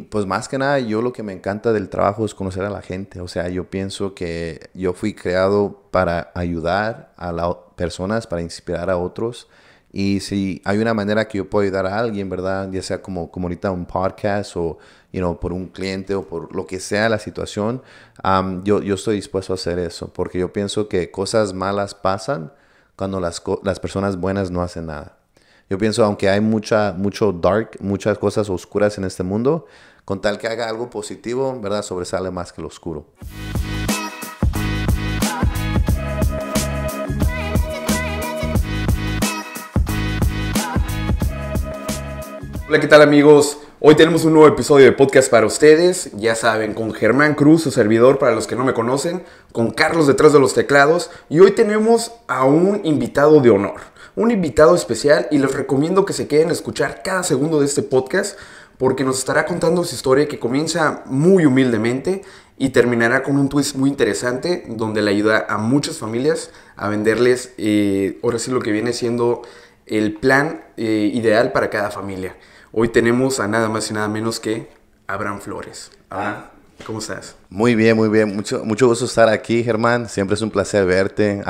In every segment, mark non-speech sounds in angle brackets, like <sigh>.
pues más que nada, yo lo que me encanta del trabajo es conocer a la gente. O sea, yo pienso que yo fui creado para ayudar a las personas, para inspirar a otros. Y si hay una manera que yo puedo ayudar a alguien, ¿verdad? Ya sea como, como ahorita un podcast o, you know, por un cliente o por lo que sea la situación, yo, yo estoy dispuesto a hacer eso. Porque yo pienso que cosas malas pasan cuando las personas buenas no hacen nada. Yo pienso, aunque hay mucha, mucho dark, muchas cosas oscuras en este mundo, con tal que haga algo positivo, ¿verdad? Sobresale más que lo oscuro. Hola, ¿qué tal amigos? Hoy tenemos un nuevo episodio de podcast para ustedes, ya saben, con Germán Cruz, su servidor para los que no me conocen, con Carlos detrás de los teclados y hoy tenemos a un invitado de honor un invitado especial y les recomiendo que se queden a escuchar cada segundo de este podcast porque nos estará contando su historia que comienza muy humildemente y terminará con un twist muy interesante donde le ayuda a muchas familias a venderles eh, ahora sí lo que viene siendo el plan eh, ideal para cada familia. Hoy tenemos a nada más y nada menos que Abraham Flores. Abraham, ¿Cómo estás? Muy bien, muy bien. Mucho, mucho gusto estar aquí, Germán. Siempre es un placer verte.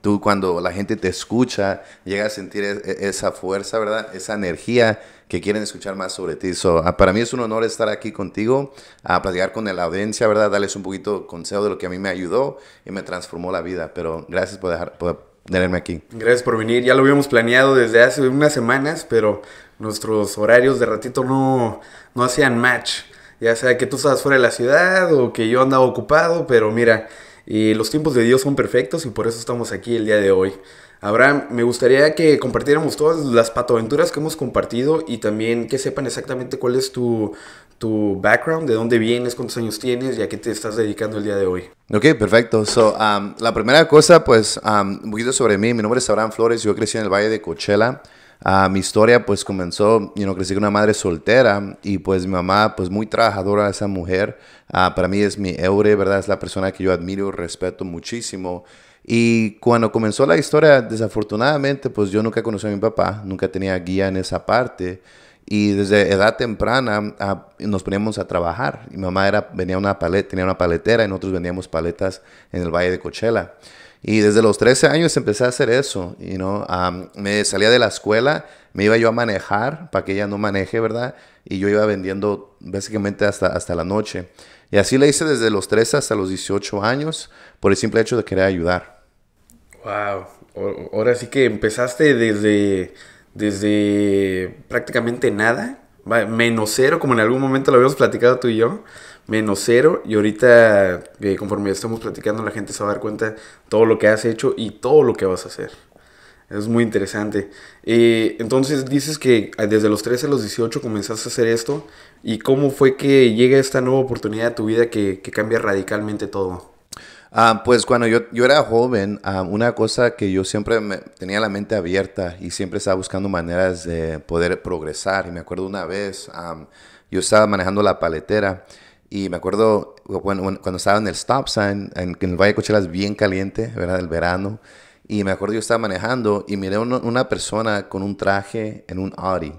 tú cuando la gente te escucha, llega a sentir e, e, esa fuerza, ¿verdad? Esa energía que quieren escuchar más sobre ti. Ah, para mí es un honor estar aquí contigo, a platicar con la audiencia, ¿verdad? Darles un poquito consejo de lo que a mí me ayudó y me transformó la vida. Pero gracias por dejar... tenerme aquí. Gracias por venir. Ya lo habíamos planeado desde hace unas semanas, pero nuestros horarios de ratito no, no hacían match. Ya sea que tú estás fuera de la ciudad o que yo andaba ocupado, pero mira, los tiempos de Dios son perfectos y por eso estamos aquí el día de hoy. Abraham, me gustaría que compartiéramos todas las patoaventuras que hemos compartido y también que sepan exactamente cuál es tu, background, de dónde vienes, cuántos años tienes y a qué te estás dedicando el día de hoy. Ok, perfecto. So, um, la primera cosa, pues, um, un poquito sobre mí. Mi nombre es Abraham Flores, yo crecí en el Valle de Coachella. Ah, mi historia pues comenzó, yo no crecí con una madre soltera y pues mi mamá pues muy trabajadora esa mujer, ah, para mí es mi eure, ¿verdad? Es la persona que yo admiro, respeto muchísimo. Y cuando comenzó la historia, desafortunadamente pues yo nunca conocí a mi papá, nunca tenía guía en esa parte. Y desde edad temprana ah, nos poníamos a trabajar. Mi mamá era, venía una paleta, tenía una paletera y nosotros vendíamos paletas en el Valle de Cochela. Y desde los 13 años empecé a hacer eso, you me salía de la escuela, me iba yo a manejar para que ella no maneje, ¿verdad? Y yo iba vendiendo básicamente hasta, hasta la noche. Y así le hice desde los 13 hasta los 18 años por el simple hecho de querer ayudar. Wow, ahora sí que empezaste desde, desde prácticamente nada, menos cero, como en algún momento lo habíamos platicado tú y yo, menos cero. Y ahorita, eh, conforme estamos platicando, la gente se va a dar cuenta todo lo que has hecho y todo lo que vas a hacer. Es muy interesante. Eh, entonces dices que ah, desde los 13 a los 18 comenzaste a hacer esto. ¿Y cómo fue que llega esta nueva oportunidad a tu vida que, cambia radicalmente todo? Ah, pues cuando yo, yo era joven, ah, una cosa que yo siempre tenía la mente abierta y siempre estaba buscando maneras de poder progresar. Y me acuerdo una vez, yo estaba manejando la paletera y me acuerdo cuando estaba en el stop sign, en, el Valle de Cochelas, bien caliente, ¿verdad? El verano. Y me acuerdo yo estaba manejando y miré una, una persona con un traje en un Audi,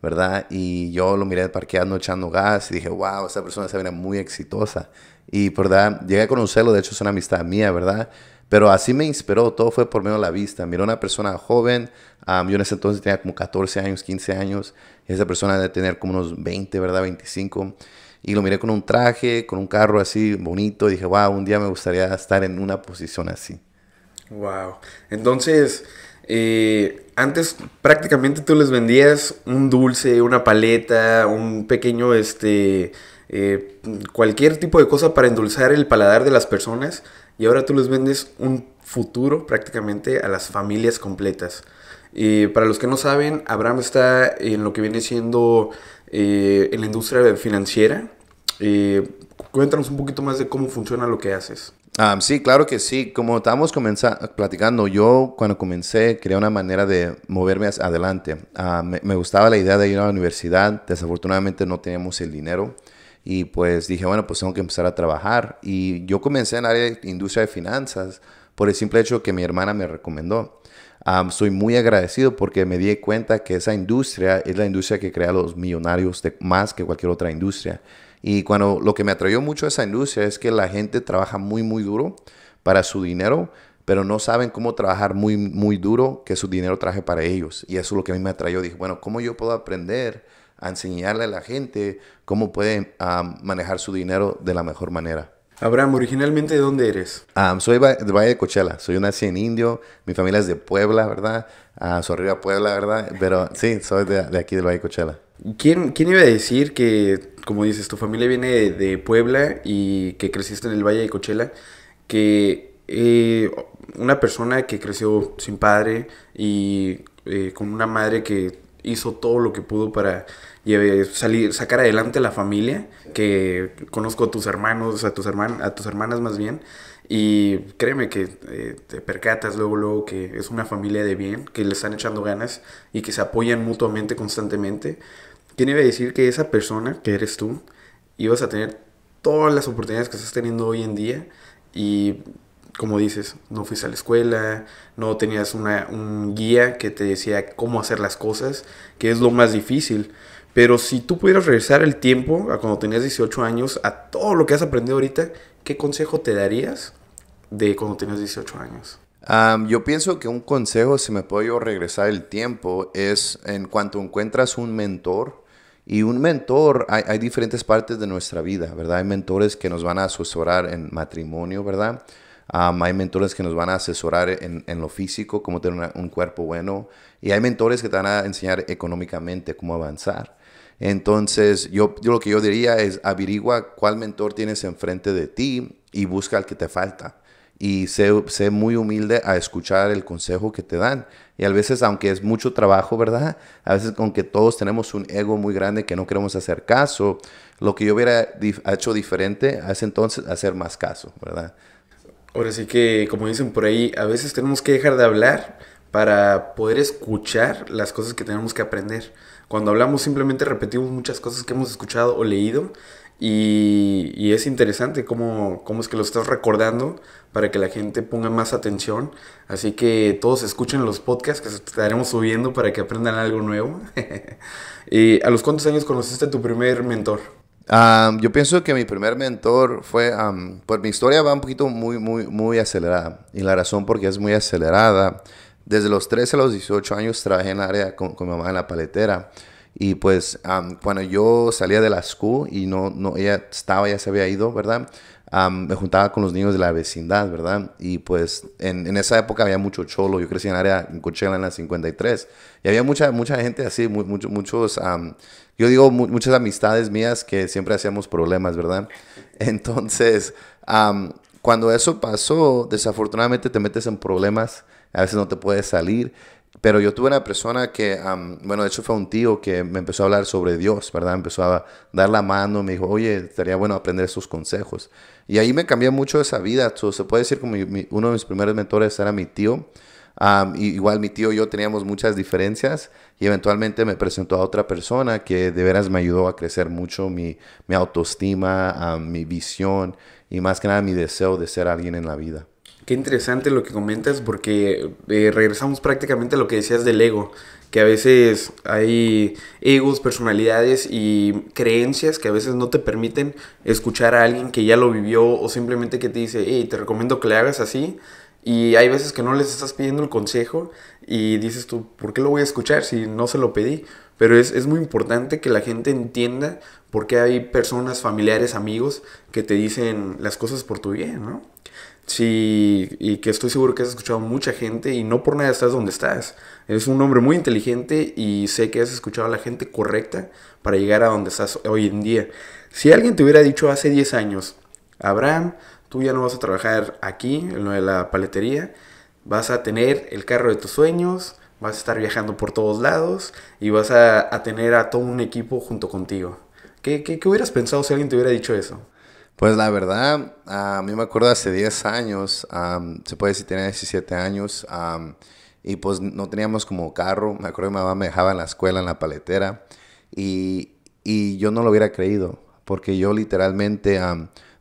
¿verdad? Y yo lo miré parqueando, echando gas y dije, wow, esa persona se viene muy exitosa. Y, ¿verdad? Llegué a conocerlo, de hecho es una amistad mía, ¿verdad? Pero así me inspiró, todo fue por medio de la vista. Miré a una persona joven, yo en ese entonces tenía como 14 años, 15 años, esa persona debe tener como unos 20, ¿verdad? 25. Y lo miré con un traje, con un carro así bonito. Y dije, wow, un día me gustaría estar en una posición así. Wow. Entonces, eh, antes prácticamente tú les vendías un dulce, una paleta, un pequeño, este, eh, cualquier tipo de cosa para endulzar el paladar de las personas. Y ahora tú les vendes un futuro prácticamente a las familias completas. para los que no saben, Abraham está en lo que viene siendo eh, en la industria financiera. Y cuéntanos un poquito más de cómo funciona lo que haces. Ah, sí, claro que sí. Como estábamos platicando, yo cuando comencé quería una manera de moverme adelante. Ah, me, gustaba la idea de ir a la universidad. Desafortunadamente no teníamos el dinero. Y pues dije, bueno, pues tengo que empezar a trabajar. Y yo comencé en la área de industria de finanzas por el simple hecho que mi hermana me recomendó. Ah, soy muy agradecido porque me di cuenta que esa industria es la industria que crea los millonarios de, más que cualquier otra industria. Y cuando lo que me atrayó mucho a esa industria es que la gente trabaja muy, muy duro para su dinero, pero no saben cómo trabajar muy, muy duro que su dinero traje para ellos. Y eso es lo que a mí me atrajo Dije, bueno, ¿cómo yo puedo aprender a enseñarle a la gente cómo pueden ah, manejar su dinero de la mejor manera? Abraham, originalmente de dónde eres? Ah, soy de Valle de Cochela, soy nací en Indio, mi familia es de Puebla, ¿verdad? Ah, soy arriba Puebla, ¿verdad? Pero sí, soy de, aquí del Valle de Cochela. ¿Quién, ¿Quién iba a decir que como dices, tu familia viene de, Puebla y que creciste en el Valle de Cochela, que eh, una persona que creció sin padre y eh, con una madre que hizo todo lo que pudo para salir, sacar adelante la familia, que conozco a tus hermanos, a tus, herman, a tus hermanas más bien, y créeme que eh, te percatas luego, luego que es una familia de bien, que le están echando ganas y que se apoyan mutuamente constantemente. ¿Quién iba a decir que esa persona que eres tú ibas a tener todas las oportunidades que estás teniendo hoy en día y como dices, no fuiste a la escuela, no tenías un guía que te decía cómo hacer las cosas, que es lo más difícil. Pero si tú pudieras regresar el tiempo a cuando tenías 18 años, a todo lo que has aprendido ahorita, ¿qué consejo te darías de cuando tenías 18 años? yo pienso que un consejo, si me puedo yo regresar el tiempo, es en cuanto encuentras un mentor y un mentor, hay, diferentes partes de nuestra vida, ¿verdad? Hay mentores que nos van a asesorar en matrimonio, ¿verdad? hay mentores que nos van a asesorar en, lo físico, cómo tener un cuerpo bueno. Y hay mentores que te van a enseñar económicamente cómo avanzar. Entonces, yo, yo lo que yo diría es averigua cuál mentor tienes enfrente de ti y busca el que te falta y sé, muy humilde a escuchar el consejo que te dan. Y a veces, aunque es mucho trabajo, ¿verdad? A veces, aunque todos tenemos un ego muy grande que no queremos hacer caso, lo que yo hubiera hecho diferente a entonces, hacer más caso, ¿verdad? Ahora sí que, como dicen por ahí, a veces tenemos que dejar de hablar para poder escuchar las cosas que tenemos que aprender. Cuando hablamos simplemente repetimos muchas cosas que hemos escuchado o leído y, y, es interesante cómo, cómo es que lo estás recordando para que la gente ponga más atención. Así que todos escuchen los podcasts que estaremos subiendo para que aprendan algo nuevo. <laughs> ¿Y a los cuántos años conociste a tu primer mentor? Ah, yo pienso que mi primer mentor fue, pues mi historia va un poquito muy, muy, muy acelerada. Y la razón porque es muy acelerada, desde los 13 a los 18 años trabajé en el área con, con mi mamá en la paletera. Y pues cuando yo salía de la school y no, no, ella estaba, ya se había ido, ¿verdad? me juntaba con los niños de la vecindad, ¿verdad? Y pues en, en esa época había mucho cholo. Yo crecí en el área, en Coachella, en la 53. Y había mucha, mucha gente así, muchos, muchos, yo digo, muchas amistades mías que siempre hacíamos problemas, ¿verdad? <laughs> Entonces, cuando eso pasó, desafortunadamente te metes en problemas. A veces no te puedes salir. Pero yo tuve una persona que, bueno, de hecho fue un tío que me empezó a hablar sobre Dios, ¿verdad? Empezó a dar la mano, me dijo, oye, estaría bueno aprender esos consejos. Y ahí me cambió mucho esa vida. se puede decir que uno de mis primeros mentores era mi tío. igual mi tío y yo teníamos muchas diferencias y eventualmente me presentó a otra persona que de veras me ayudó a crecer mucho mi, autoestima, mi visión y más que nada mi deseo de ser alguien en la vida. Qué interesante lo que comentas porque eh, regresamos prácticamente a lo que decías del ego, que a veces hay egos, personalidades y creencias que a veces no te permiten escuchar a alguien que ya lo vivió o simplemente que te dice, hey, te recomiendo que le hagas así. Y hay veces que no les estás pidiendo el consejo y dices tú, ¿por qué lo voy a escuchar si no se lo pedí? Pero es, es muy importante que la gente entienda por qué hay personas, familiares, amigos que te dicen las cosas por tu bien, ¿no? Sí, y que estoy seguro que has escuchado mucha gente y no por nada estás donde estás. Eres un hombre muy inteligente y sé que has escuchado a la gente correcta para llegar a donde estás hoy en día. Si alguien te hubiera dicho hace 10 años, Abraham, tú ya no vas a trabajar aquí, en lo de la paletería, vas a tener el carro de tus sueños, vas a estar viajando por todos lados y vas a, tener a todo un equipo junto contigo. qué, qué hubieras pensado si alguien te hubiera dicho eso? Pues la verdad, a mí me acuerdo hace 10 años, se puede decir tenía 17 años, y pues no teníamos como carro. Me acuerdo que mi mamá me dejaba en la escuela, en la paletera, y, yo no lo hubiera creído, porque yo literalmente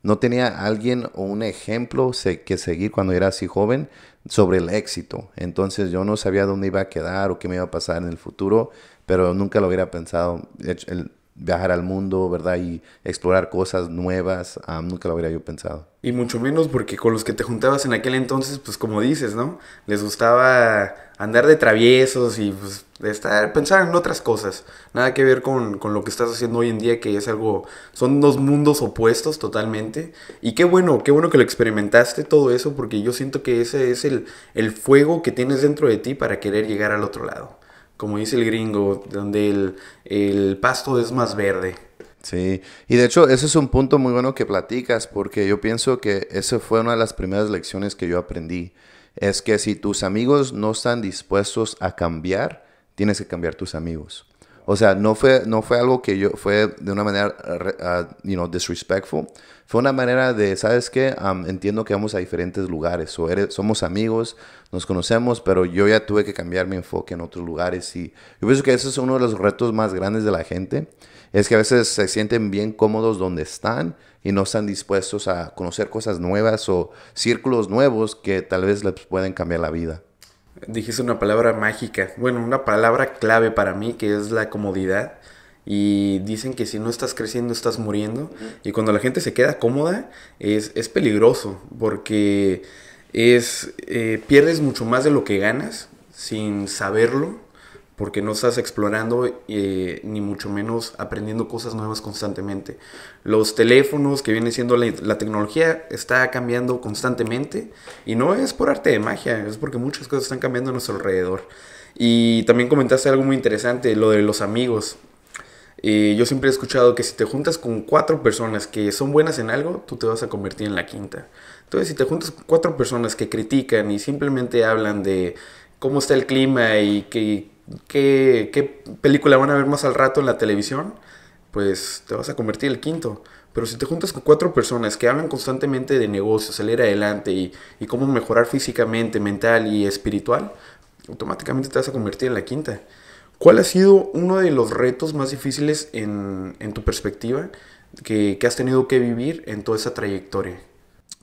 no tenía alguien o un ejemplo que seguir cuando era así joven sobre el éxito. Entonces yo no sabía dónde iba a quedar o qué me iba a pasar en el futuro, pero nunca lo hubiera pensado. El, viajar al mundo, ¿verdad? Y explorar cosas nuevas, ah, nunca lo hubiera yo pensado. Y mucho menos porque con los que te juntabas en aquel entonces, pues como dices, ¿no? Les gustaba andar de traviesos y pues estar, pensar en otras cosas. Nada que ver con, lo que estás haciendo hoy en día, que es algo, son dos mundos opuestos totalmente. Y qué bueno, qué bueno que lo experimentaste todo eso, porque yo siento que ese es el fuego que tienes dentro de ti para querer llegar al otro lado como dice el gringo, donde el, pasto es más verde. Sí, y de hecho ese es un punto muy bueno que platicas, porque yo pienso que esa fue una de las primeras lecciones que yo aprendí. Es que si tus amigos no están dispuestos a cambiar, tienes que cambiar tus amigos. O sea, no fue, no fue algo que yo, fue de una manera, ah, you know, disrespectful, fue una manera de, ¿sabes qué? entiendo que vamos a diferentes lugares, somos amigos, nos conocemos, pero yo ya tuve que cambiar mi enfoque en otros lugares y yo pienso que eso es uno de los retos más grandes de la gente, es que a veces se sienten bien cómodos donde están y no están dispuestos a conocer cosas nuevas o círculos nuevos que tal vez les pueden cambiar la vida. Dijiste una palabra mágica, bueno, una palabra clave para mí que es la comodidad y dicen que si no estás creciendo, estás muriendo. Y cuando la gente se queda cómoda, es, es peligroso porque es, eh, pierdes mucho más de lo que ganas sin saberlo porque no estás explorando eh, ni mucho menos aprendiendo cosas nuevas constantemente. Los teléfonos que viene siendo la, tecnología está cambiando constantemente y no es por arte de magia, es porque muchas cosas están cambiando a nuestro alrededor. Y también comentaste algo muy interesante, lo de los amigos yo siempre he escuchado que si te juntas con cuatro personas que son buenas en algo, tú te vas a convertir en la quinta. Entonces, si te juntas con cuatro personas que critican y simplemente hablan de cómo está el clima y qué, película van a ver más al rato en la televisión, pues te vas a convertir en el quinto. Pero si te juntas con cuatro personas que hablan constantemente de negocios, salir adelante y cómo mejorar físicamente, mental y espiritual, automáticamente te vas a convertir en la quinta. ¿Cuál ha sido uno de los retos más difíciles en, en tu perspectiva que, que has tenido que vivir en toda esa trayectoria?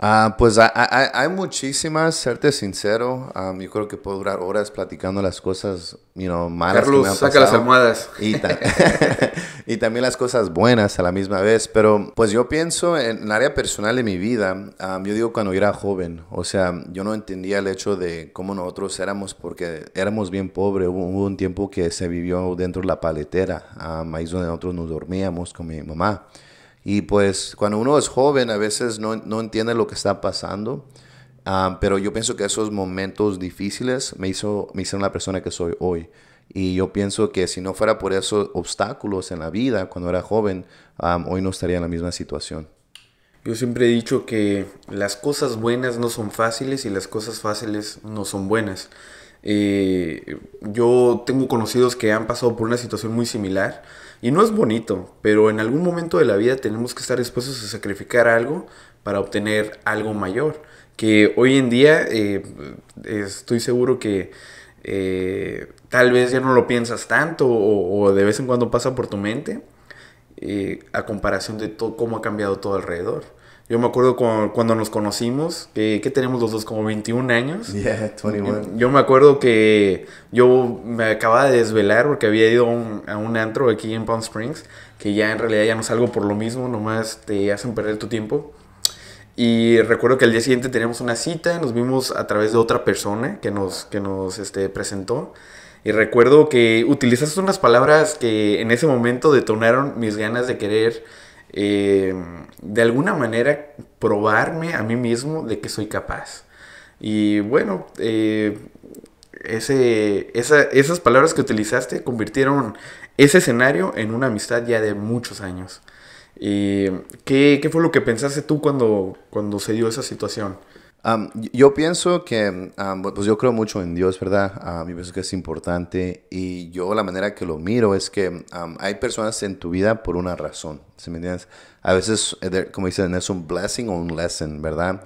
Ah, pues hay, muchísimas, serte sincero. Ah, yo creo que puedo durar horas platicando las cosas malas. Carlos, que han saca las almohadas. <laughs> Y, también las cosas buenas a la misma vez. Pero pues yo pienso en el área personal de mi vida. Ah, yo digo cuando era joven, o sea, yo no entendía el hecho de cómo nosotros éramos, porque éramos bien pobres. Hubo, un tiempo que se vivió dentro de la paletera, ah, ahí donde nosotros nos dormíamos con mi mamá. Y pues cuando uno es joven a veces no, no entiende lo que está pasando, ah, pero yo pienso que esos momentos difíciles me, hizo, me hicieron la persona que soy hoy. Y yo pienso que si no fuera por esos obstáculos en la vida cuando era joven, ah, hoy no estaría en la misma situación. Yo siempre he dicho que las cosas buenas no son fáciles y las cosas fáciles no son buenas. Eh, yo tengo conocidos que han pasado por una situación muy similar y no es bonito, pero en algún momento de la vida tenemos que estar dispuestos a sacrificar algo para obtener algo mayor. Que hoy en día eh, estoy seguro que eh, tal vez ya no lo piensas tanto o, de vez en cuando pasa por tu mente eh, a comparación de todo, cómo ha cambiado todo alrededor. Yo me acuerdo cuando, nos conocimos, que, que tenemos los dos como 21 años. <laughs> Yo me acuerdo que yo me acababa de desvelar porque había ido a un, antro aquí en Palm Springs, que ya en realidad ya no salgo por lo mismo, nomás te hacen perder tu tiempo. Y recuerdo que al día siguiente teníamos una cita, nos vimos a través de otra persona que nos, que nos este, presentó. Y recuerdo que utilizaste unas palabras que en ese momento detonaron mis ganas de querer eh, de alguna manera probarme a mí mismo de que soy capaz. Y bueno, eh, esas palabras que utilizaste convirtieron ese escenario en una amistad ya de muchos años. Eh, ¿qué, ¿qué, fue lo que pensaste tú cuando, cuando se dio esa situación? yo pienso que, pues yo creo mucho en Dios, ¿verdad? mí yo pienso que es importante y yo la manera que lo miro es que hay personas en tu vida por una razón, ¿sí me entiendes? A veces, eh, como dicen, es un blessing o un lesson, ¿verdad?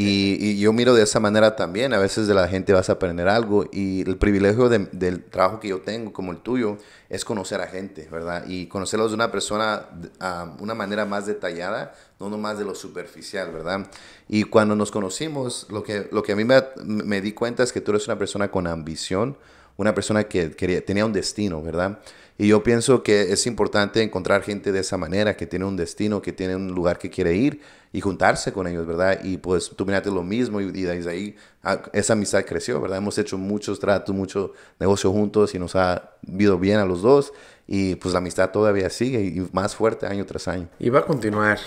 Y, yo miro de esa manera también, a veces de la gente vas a aprender algo y el privilegio del trabajo que yo tengo, como el tuyo, es conocer a gente, ¿verdad? Y conocerlos de una persona, a ah, una manera más detallada, no nomás de lo superficial, ¿verdad? Y cuando nos conocimos, lo que, lo que a mí me, me di cuenta es que tú eres una persona con ambición, una persona que tenía un destino, ¿verdad? Y yo pienso que es importante encontrar gente de esa manera, que tiene un destino, que tiene un lugar que quiere ir y juntarse con ellos, ¿verdad? Y pues tú miraste lo mismo y, de ahí ah, esa amistad creció, ¿verdad? Hemos hecho muchos tratos, mucho negocio juntos y nos ha ido bien a los dos y pues la amistad todavía sigue y más fuerte año tras año. Y va a continuar,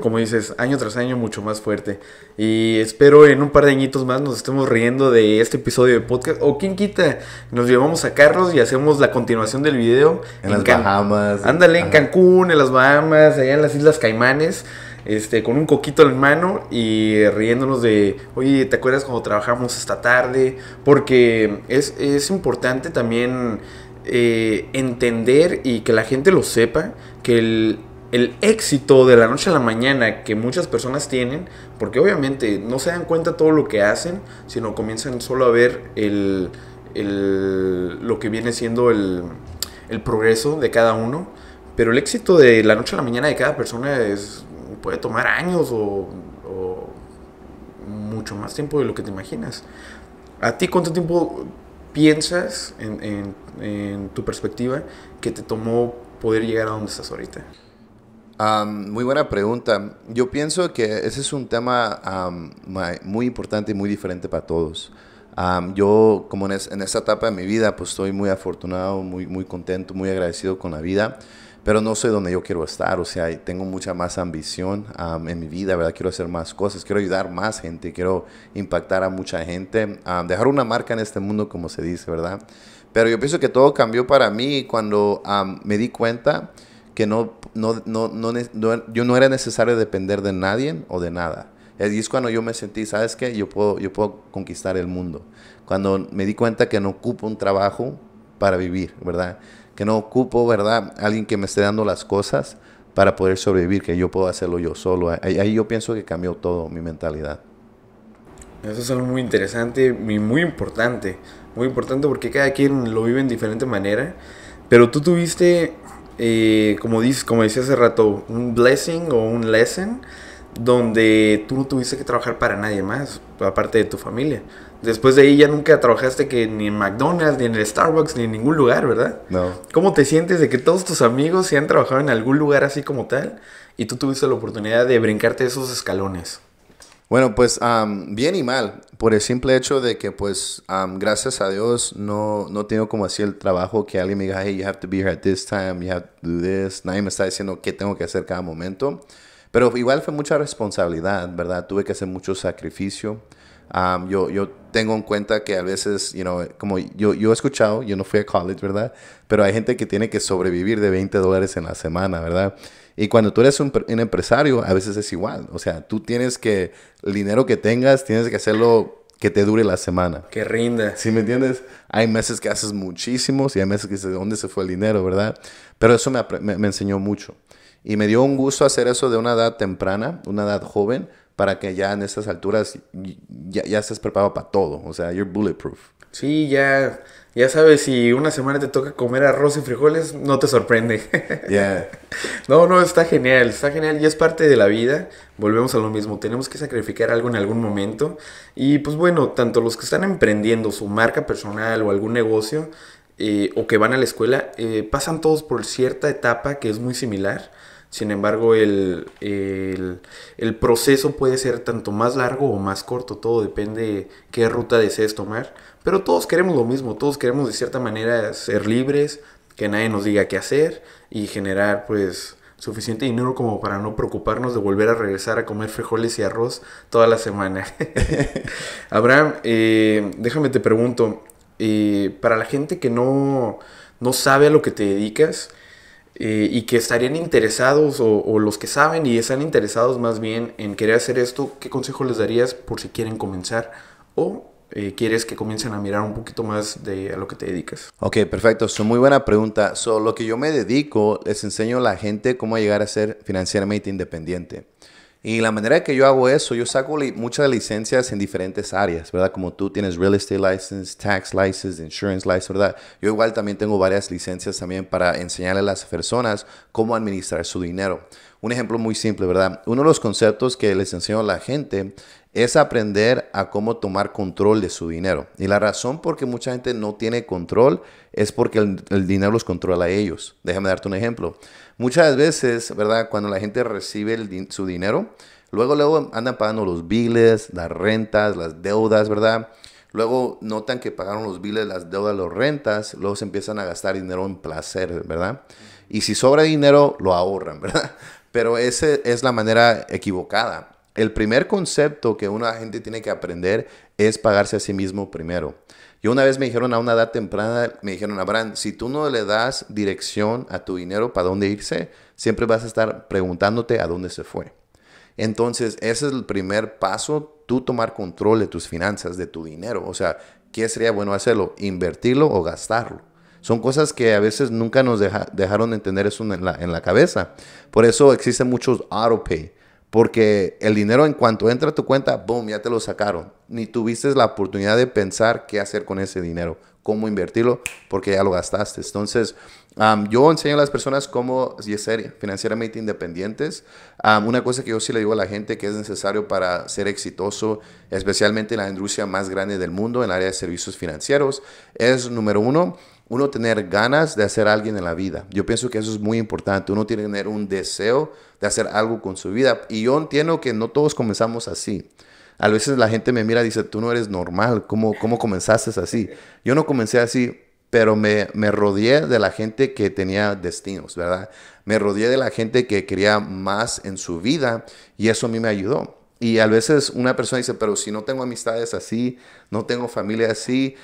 como dices, año tras año mucho más fuerte. Y espero en un par de añitos más nos estemos riendo de este episodio de podcast. O quien quita, nos llevamos a Carlos y hacemos la continuación del video. En, las Bahamas. Ándale, en Cancún, en las Bahamas, allá en las Islas Caimanes. Este, con un coquito en mano y riéndonos de, oye, ¿te acuerdas cuando trabajamos esta tarde? Porque es, es importante también eh, entender y que la gente lo sepa, que el, éxito de la noche a la mañana que muchas personas tienen, porque obviamente no se dan cuenta todo lo que hacen, sino comienzan solo a ver el, el, lo que viene siendo el, progreso de cada uno. Pero el éxito de la noche a la mañana de cada persona puede tomar años o mucho más tiempo de lo que te imaginas. ¿A ti cuánto tiempo piensas en, en, tu perspectiva que te tomó poder llegar a donde estás ahorita? muy buena pregunta. Yo pienso que ese es un tema muy importante y muy diferente para todos. yo, como en, en, esta etapa de mi vida, pues estoy muy afortunado, muy, muy contento, muy agradecido con la vida pero no sé dónde yo quiero estar, o sea, tengo mucha más ambición en mi vida, ¿verdad? Quiero hacer más cosas, quiero ayudar más gente, quiero impactar a mucha gente, dejar una marca en este mundo, como se dice, ¿verdad? Pero yo pienso que todo cambió para mí cuando me di cuenta que no, yo no era necesario depender de nadie o de nada. Y es cuando yo me sentí, ¿sabes qué? Yo puedo, yo puedo conquistar el mundo. Cuando me di cuenta que no ocupo un trabajo para vivir, ¿verdad? que no ocupo, ¿verdad? Alguien que me esté dando las cosas para poder sobrevivir, que yo puedo hacerlo yo solo. Ahí, yo pienso que cambió todo mi mentalidad. Eso es algo muy interesante y muy importante. Muy importante porque cada quien lo vive en diferente manera. Pero tú tuviste, eh, como, dices, como decía hace rato, un blessing o un lesson donde tú no tuviste que trabajar para nadie más, aparte de tu familia. Después de ahí ya nunca trabajaste que ni en McDonald's, ni en el Starbucks, ni en ningún lugar, ¿verdad? No. ¿Cómo te sientes de que todos tus amigos se han trabajado en algún lugar así como tal y tú tuviste la oportunidad de brincarte esos escalones? Bueno, pues bien y mal, por el simple hecho de que pues gracias a Dios no, no tengo como así el trabajo que alguien me diga, hey, you have to be here at this time, you have to do this, nadie me está diciendo qué tengo que hacer cada momento, pero igual fue mucha responsabilidad, ¿verdad? Tuve que hacer mucho sacrificio. Um, yo, yo tengo en cuenta que a veces, you know, como yo, yo he escuchado, yo no fui a college, ¿verdad? Pero hay gente que tiene que sobrevivir de 20 dólares en la semana, ¿verdad? Y cuando tú eres un, empresario, a veces es igual. O sea, tú tienes que, el dinero que tengas, tienes que hacerlo que te dure la semana. Que rinda. ¿Sí me entiendes? Hay meses que haces muchísimos y hay meses que dices, ¿dónde se fue el dinero, verdad? Pero eso me, me enseñó mucho. Y me dio un gusto hacer eso de una edad temprana, una edad joven, para que ya en estas alturas ya, estés preparado para todo. O sea, you're bulletproof. Sí, ya, ya sabes, si una semana te toca comer arroz y frijoles, no te sorprende. <laughs> Ya. no, no, está genial, está genial y es parte de la vida. Volvemos a lo mismo, tenemos que sacrificar algo en algún momento. Y pues bueno, tanto los que están emprendiendo su marca personal o algún negocio eh, o que van a la escuela, eh, pasan todos por cierta etapa que es muy similar sin embargo, el, proceso puede ser tanto más largo o más corto, todo depende qué ruta desees tomar. Pero todos queremos lo mismo, todos queremos de cierta manera ser libres, que nadie nos diga qué hacer y generar pues suficiente dinero como para no preocuparnos de volver a regresar a comer frijoles y arroz toda la semana. <laughs> Abraham, eh, déjame te pregunto, eh, para la gente que no, no sabe a lo que te dedicas, eh, y que estarían interesados o, los que saben y están interesados más bien en querer hacer esto, ¿qué consejo les darías por si quieren comenzar o eh, quieres que comiencen a mirar un poquito más de a lo que te dedicas? Ok, perfecto. Es muy buena pregunta. So, lo que yo me dedico, les enseño a la gente cómo llegar a ser financieramente independiente. Y la manera que yo hago eso, yo saco muchas licencias en diferentes áreas, ¿verdad? Como tú tienes real estate license, tax license, insurance license, ¿verdad? Yo igual también tengo varias licencias también para enseñarle a las personas cómo administrar su dinero. Un ejemplo muy simple, ¿verdad? Uno de los conceptos que les enseño a la gente es aprender a cómo tomar control de su dinero. Y la razón por qué mucha gente no tiene control es porque el, el dinero los controla a ellos. Déjame darte un ejemplo. Muchas veces, ¿verdad? Cuando la gente recibe su dinero, luego, luego andan pagando los biles, las rentas, las deudas, ¿verdad? Luego notan que pagaron los biles, las deudas, las rentas, luego se empiezan a gastar dinero en placer, ¿verdad? Y si sobra dinero, lo ahorran, <laughs> ¿verdad? Pero esa es la manera equivocada. El primer concepto que una gente tiene que aprender es pagarse a sí mismo primero. Y una vez me dijeron a una edad temprana, me dijeron, Abraham, si tú no le das dirección a tu dinero para dónde irse, siempre vas a estar preguntándote a dónde se fue. Entonces, ese es el primer paso, tú tomar control de tus finanzas, de tu dinero. O sea, ¿qué sería bueno hacerlo? ¿Invertirlo o gastarlo? Son cosas que a veces nunca nos dejaron entender eso en la, en la cabeza. Por eso existen muchos autopay porque el dinero en cuanto entra a tu cuenta, boom, ya te lo sacaron. Ni tuviste la oportunidad de pensar qué hacer con ese dinero, cómo invertirlo, porque ya lo gastaste. Entonces, yo enseño a las personas cómo ser financieramente independientes. una cosa que yo sí le digo a la gente que es necesario para ser exitoso, especialmente en la industria más grande del mundo, en el área de servicios financieros, es número uno, uno tener ganas de hacer alguien en la vida. Yo pienso que eso es muy importante. Uno tiene que tener un deseo de hacer algo con su vida. Y yo entiendo que no todos comenzamos así. A veces la gente me mira y dice, tú no eres normal, ¿cómo, cómo comenzaste así? Yo no comencé así, pero me, me rodeé de la gente que tenía destinos, ¿verdad? Me rodeé de la gente que quería más en su vida y eso a mí me ayudó. Y a veces una persona dice, pero si no tengo amistades así, no tengo familia así,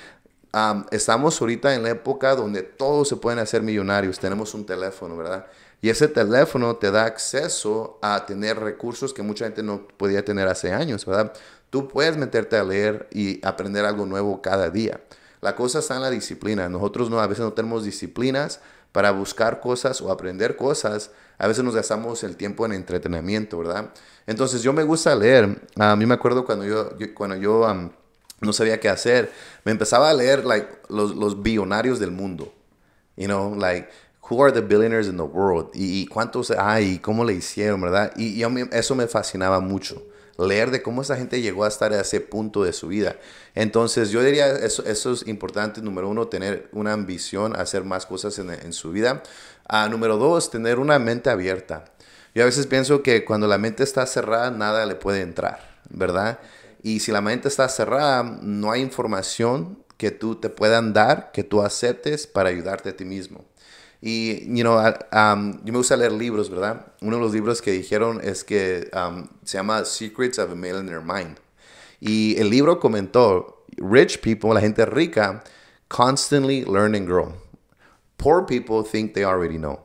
estamos ahorita en la época donde todos se pueden hacer millonarios, tenemos un teléfono, ¿verdad? Y ese teléfono te da acceso a tener recursos que mucha gente no podía tener hace años, ¿verdad? Tú puedes meterte a leer y aprender algo nuevo cada día. La cosa está en la disciplina. Nosotros no, a veces no tenemos disciplinas para buscar cosas o aprender cosas. A veces nos gastamos el tiempo en entretenimiento, ¿verdad? Entonces yo me gusta leer. A mí me acuerdo cuando yo, cuando yo no sabía qué hacer, me empezaba a leer like, los, los billonarios del mundo. You know, like who are the billionaires in the world y, cuántos hay y cómo le hicieron, ¿verdad? Y, eso me fascinaba mucho, leer de cómo esa gente llegó a estar a ese punto de su vida. Entonces yo diría, eso, eso es importante, número uno, tener una ambición, hacer más cosas en, en su vida. a ah, número dos, tener una mente abierta. Yo a veces pienso que cuando la mente está cerrada, nada le puede entrar, ¿verdad? Y si la mente está cerrada, no hay información que tú te puedan dar, que tú aceptes para ayudarte a ti mismo. Y, you know, um, yo me gusta leer libros, ¿verdad? Uno de los libros que dijeron es que um, se llama Secrets of a Millionaire Mind. Y el libro comentó, rich people, la gente rica, constantly learn and grow. Poor people think they already know.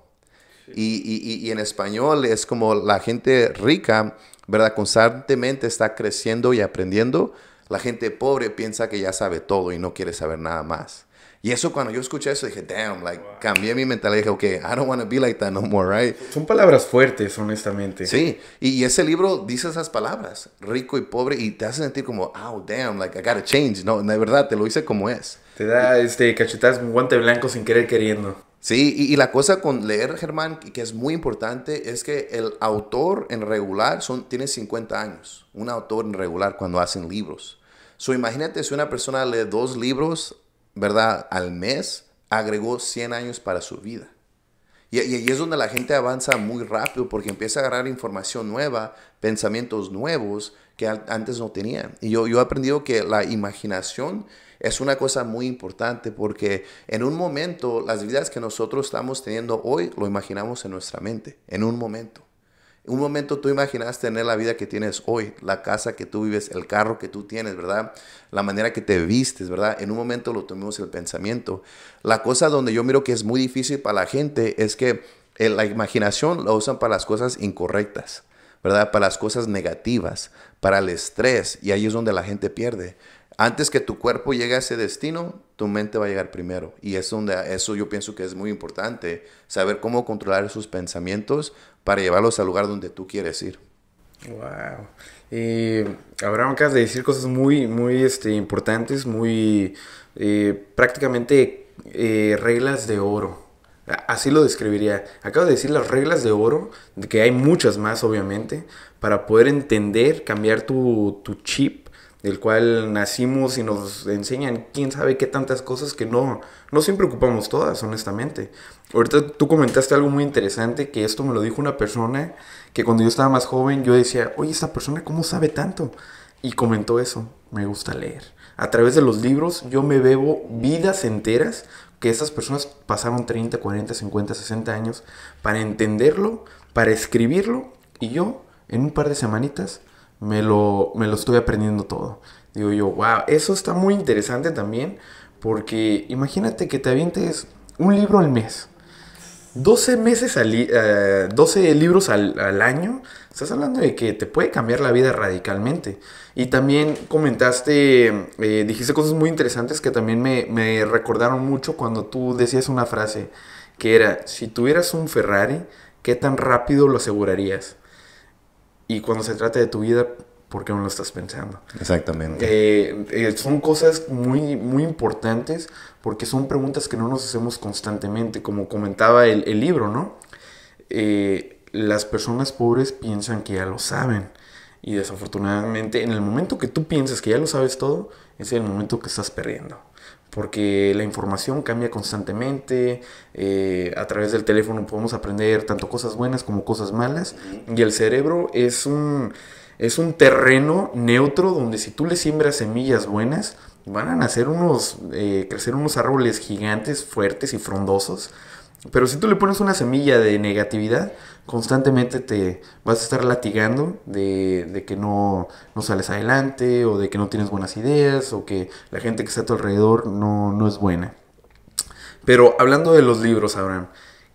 Y, y en español es como la gente rica, ¿verdad? Constantemente está creciendo y aprendiendo. La gente pobre piensa que ya sabe todo y no quiere saber nada más. Y eso cuando yo escuché eso dije, damn, like, cambié mi mentalidad. Dije, ok, I don't want to be like that no more, right? Son palabras fuertes, honestamente. Sí, y, y, ese libro dice esas palabras, rico y pobre, y te hace sentir como, oh, damn, like, I gotta change. No, de verdad, te lo hice como es. Te da, este, cachetadas con guante blanco sin querer queriendo. Sí, y, y, la cosa con leer, Germán, que es muy importante, es que el autor en regular son, tiene 50 años, un autor en regular cuando hacen libros. So, imagínate si una persona lee dos libros ¿verdad? Al mes, agregó 100 años para su vida. Y, ahí es donde la gente avanza muy rápido porque empieza a agarrar información nueva, pensamientos nuevos que antes no tenían. Y yo, yo he aprendido que la imaginación es una cosa muy importante porque en un momento las vidas que nosotros estamos teniendo hoy lo imaginamos en nuestra mente, en un momento un momento tú imaginas tener la vida que tienes hoy, la casa que tú vives, el carro que tú tienes, ¿verdad? La manera que te vistes, ¿verdad? En un momento lo tomamos el pensamiento. La cosa donde yo miro que es muy difícil para la gente es que eh, la imaginación la usan para las cosas incorrectas, ¿verdad? Para las cosas negativas, para el estrés, y ahí es donde la gente pierde antes que tu cuerpo llegue a ese destino, tu mente va a llegar primero. Y es donde eso yo pienso que es muy importante, saber cómo controlar sus pensamientos para llevarlos al lugar donde tú quieres ir. Wow. Y Abraham acabas de decir cosas muy, muy este, importantes, muy eh, prácticamente eh, reglas de oro. Así lo describiría. Acabo de decir las reglas de oro, que hay muchas más obviamente, para poder entender, cambiar tu chip del cual nacimos y nos enseñan quién sabe qué tantas cosas que no, no siempre ocupamos todas, honestamente. Ahorita tú comentaste algo muy interesante, que esto me lo dijo una persona que cuando yo estaba más joven yo decía, oye, esta persona cómo sabe tanto. Y comentó eso, me gusta leer. A través de los libros yo me bebo vidas enteras que esas personas pasaron 30, 40, 50, 60 años para entenderlo, para escribirlo y yo en un par de semanitas me lo, me estoy aprendiendo todo. Digo yo, wow, eso está muy interesante también, porque imagínate que te avientes un libro al mes. 12 meses 12 eh, libros al, año, estás hablando de que te puede cambiar la vida radicalmente. Y también comentaste, eh, dijiste cosas muy interesantes que también me, me recordaron mucho cuando tú decías una frase que era, si tuvieras un Ferrari, ¿qué tan rápido lo asegurarías? y cuando se trata de tu vida, ¿por qué no lo estás pensando? Exactamente. Eh, eh, son cosas muy, muy importantes porque son preguntas que no nos hacemos constantemente, como comentaba el, libro, ¿no? Eh, las personas pobres piensan que ya lo saben. Y desafortunadamente, en el momento que tú piensas que ya lo sabes todo, es el momento que estás perdiendo porque la información cambia constantemente, eh, a través del teléfono podemos aprender tanto cosas buenas como cosas malas, y el cerebro es un, es un terreno neutro donde si tú le siembras semillas buenas, van a unos, eh, crecer unos árboles gigantes, fuertes y frondosos, pero si tú le pones una semilla de negatividad, constantemente te vas a estar latigando de, que no, sales adelante o de que no tienes buenas ideas o que la gente que está a tu alrededor no, es buena. Pero hablando de los libros, Abraham,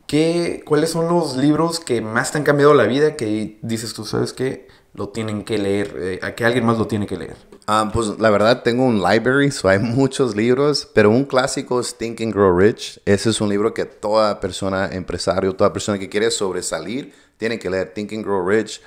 ¿qué, ¿cuáles son los libros que más te han cambiado la vida que dices tú, sabes que lo tienen que leer, eh, a que alguien más lo tiene que leer? Ah, pues la verdad tengo un library, hay muchos libros, pero un clásico es Think and Grow Rich. Ese es un libro que toda persona empresario, toda persona que quiere sobresalir, tiene que leer Think and Grow Rich.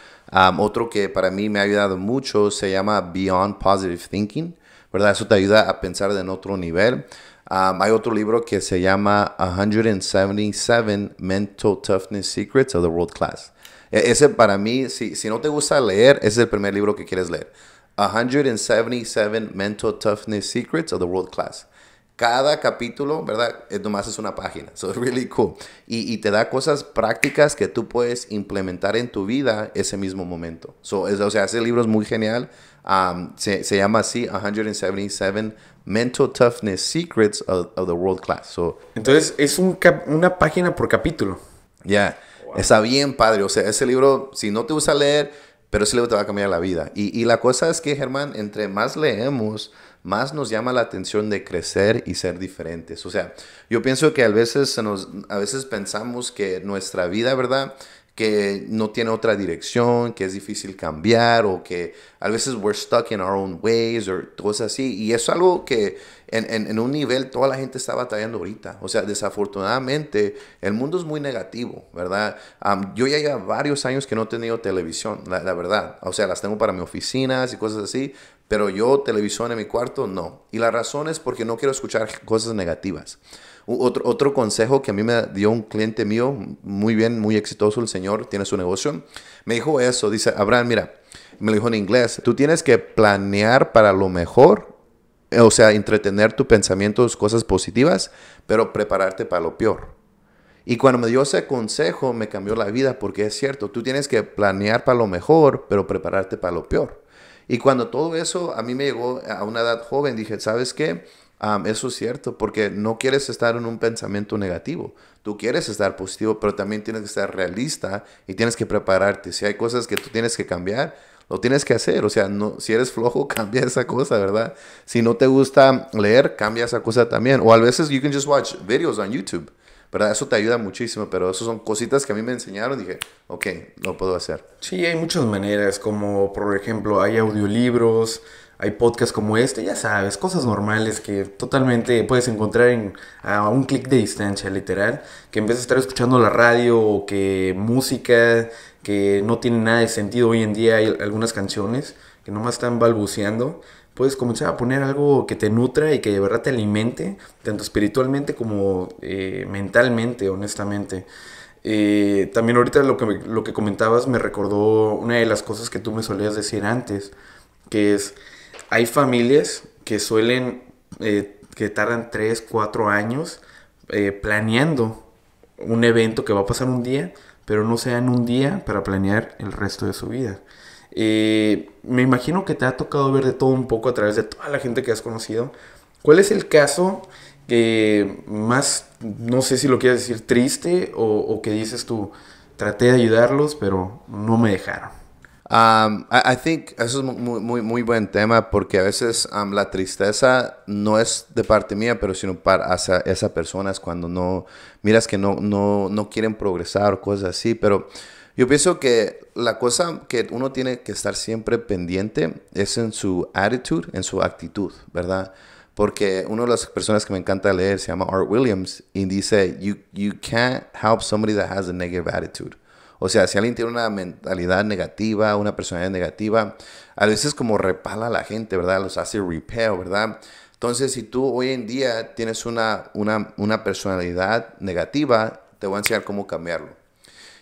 otro que para mí me ha ayudado mucho se llama Beyond Positive Thinking, ¿verdad? Eso te ayuda a pensar en otro nivel. hay otro libro que se llama 177 Mental Toughness Secrets of the World Class. E-, ese para mí, si, si no te gusta leer, ese es el primer libro que quieres leer. 177 Mental Toughness Secrets of the World Class. Cada capítulo, ¿verdad? Es nomás es una página. So it's really cool. Y, te da cosas prácticas que tú puedes implementar en tu vida ese mismo momento. So, es, o sea, ese libro es muy genial. Um, se, llama así 177 Mental Toughness Secrets of, the World Class. So, Entonces, es una página por capítulo. Ya. Está bien padre. O sea, ese libro, si no te gusta leer pero ese le te va a cambiar la vida. Y, y, la cosa es que, Germán, entre más leemos, más nos llama la atención de crecer y ser diferentes. O sea, yo pienso que a veces, nos, a veces pensamos que nuestra vida, ¿verdad? que no tiene otra dirección, que es difícil cambiar o que a veces we're stuck in our own ways o cosas así. Y es algo que en, en, un nivel toda la gente está batallando ahorita. O sea, desafortunadamente el mundo es muy negativo, ¿verdad? yo ya llevo varios años que no he tenido televisión, la, verdad. O sea, las tengo para mi oficinas y cosas así, pero yo televisión en mi cuarto no. Y la razón es porque no quiero escuchar cosas negativas. Otro, otro consejo que a mí me dio un cliente mío, muy bien, muy exitoso el señor, tiene su negocio, me dijo eso, dice, Abraham, mira, me lo dijo en inglés, tú tienes que planear para lo mejor, o sea, entretener tus pensamientos, cosas positivas, pero prepararte para lo peor. Y cuando me dio ese consejo, me cambió la vida, porque es cierto, tú tienes que planear para lo mejor, pero prepararte para lo peor. Y cuando todo eso a mí me llegó a una edad joven, dije, ¿sabes qué? eso es cierto, porque no quieres estar en un pensamiento negativo. Tú quieres estar positivo, pero también tienes que estar realista y tienes que prepararte. Si hay cosas que tú tienes que cambiar, lo tienes que hacer. O sea, no, si eres flojo, <laughs> cambia esa cosa, ¿verdad? Si no te gusta leer, cambia esa cosa también. O a veces you can just watch videos on YouTube, ¿verdad? Eso te ayuda muchísimo, pero eso son cositas que a mí me enseñaron. y Dije, ok, lo puedo hacer. Sí, hay muchas maneras, como por ejemplo, hay audiolibros hay podcasts como este, ya sabes, cosas normales que totalmente puedes encontrar en, a un clic de distancia, literal. Que en vez de estar escuchando la radio o que música que no tiene nada de sentido hoy en día, hay algunas canciones que nomás están balbuceando, puedes comenzar a poner algo que te nutra y que de verdad te alimente, tanto espiritualmente como eh, mentalmente, honestamente. Eh, también ahorita lo que, lo que comentabas me recordó una de las cosas que tú me solías decir antes, que es hay familias que suelen, eh, que tardan 3, 4 años eh, planeando un evento que va a pasar un día, pero no se dan un día para planear el resto de su vida. Eh, me imagino que te ha tocado ver de todo un poco a través de toda la gente que has conocido. ¿Cuál es el caso que más, no sé si lo quieres decir triste o, o que dices tú, traté de ayudarlos, pero no me dejaron? Um, I, think eso es muy, muy, muy, buen tema porque a veces um, la tristeza no es de parte mía, pero sino para hacia esas personas cuando no miras que no, no, no quieren progresar o cosas así. Pero yo pienso que la cosa que uno tiene que estar siempre pendiente es en su attitude, en su actitud, ¿verdad? Porque una de las personas que me encanta leer se llama Art Williams y dice, you, you can't help somebody that has a negative attitude. O sea, si alguien tiene una mentalidad negativa, una personalidad negativa, a veces como repala a la gente, ¿verdad? Los hace repel, ¿verdad? Entonces, si tú hoy en día tienes una, personalidad negativa, te voy a enseñar cómo cambiarlo.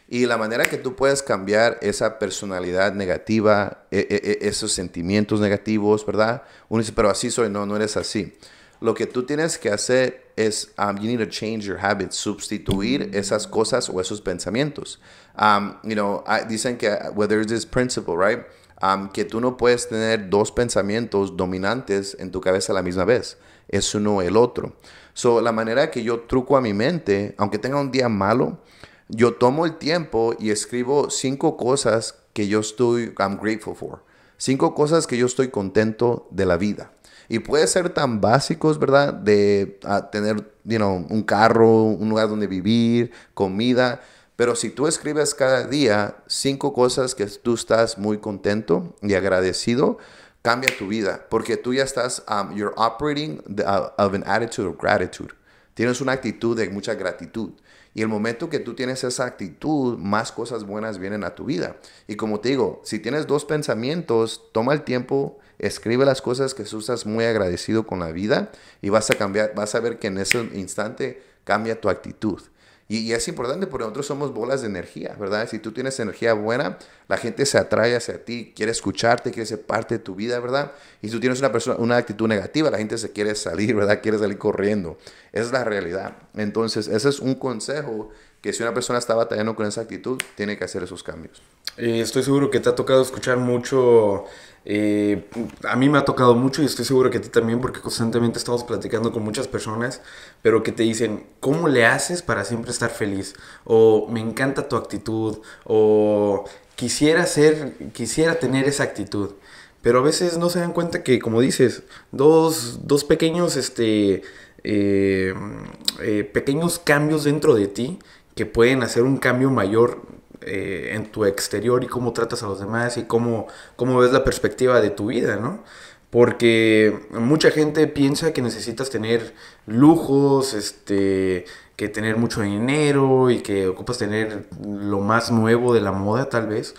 Y la manera que tú puedes cambiar esa personalidad negativa, e, e, e, esos sentimientos negativos, ¿verdad? Uno dice, pero así soy, no, no eres así. Lo que tú tienes que hacer es, um, you need to change your habits, sustituir esas cosas o esos pensamientos. Um, you know, dicen que, uh, there's this principle, right? Um, que tú no puedes tener dos pensamientos dominantes en tu cabeza a la misma vez. Es uno el otro. So, la manera que yo truco a mi mente, aunque tenga un día malo, yo tomo el tiempo y escribo cinco cosas que yo estoy, I'm grateful for. Cinco cosas que yo estoy contento de la vida. Y puede ser tan básicos, ¿verdad? De ah, tener, you know, un carro, un lugar donde vivir, comida. Pero si tú escribes cada día cinco cosas que tú estás muy contento y agradecido, cambia tu vida, porque tú ya estás, um, you're operating uh, of an attitude of gratitude. Tienes una actitud de mucha gratitud. Y el momento que tú tienes esa actitud, más cosas buenas vienen a tu vida. Y como te digo, si tienes dos pensamientos, toma el tiempo, escribe las cosas que tú estás muy agradecido con la vida y vas a cambiar, vas a ver que en ese instante cambia tu actitud. Y, es importante porque nosotros somos bolas de energía, ¿verdad? Si tú tienes energía buena, la gente se atrae hacia ti, quiere escucharte, quiere ser parte de tu vida, ¿verdad? Y si tú tienes una, persona, una actitud negativa, la gente se quiere salir, ¿verdad? Quiere salir corriendo. Esa es la realidad. Entonces, ese es un consejo que si una persona está batallando con esa actitud, tiene que hacer esos cambios. Y eh, estoy seguro que te ha tocado escuchar mucho eh, a mí me ha tocado mucho y estoy seguro que a ti también porque constantemente estamos platicando con muchas personas, pero que te dicen, ¿cómo le haces para siempre estar feliz? O me encanta tu actitud, o quisiera ser, quisiera tener esa actitud. Pero a veces no se dan cuenta que, como dices, dos, pequeños, este, eh, eh, pequeños cambios dentro de ti que pueden hacer un cambio mayor eh, en tu exterior y cómo tratas a los demás y cómo, cómo ves la perspectiva de tu vida, ¿no? Porque mucha gente piensa que necesitas tener lujos, este, que tener mucho dinero y que ocupas tener lo más nuevo de la moda tal vez.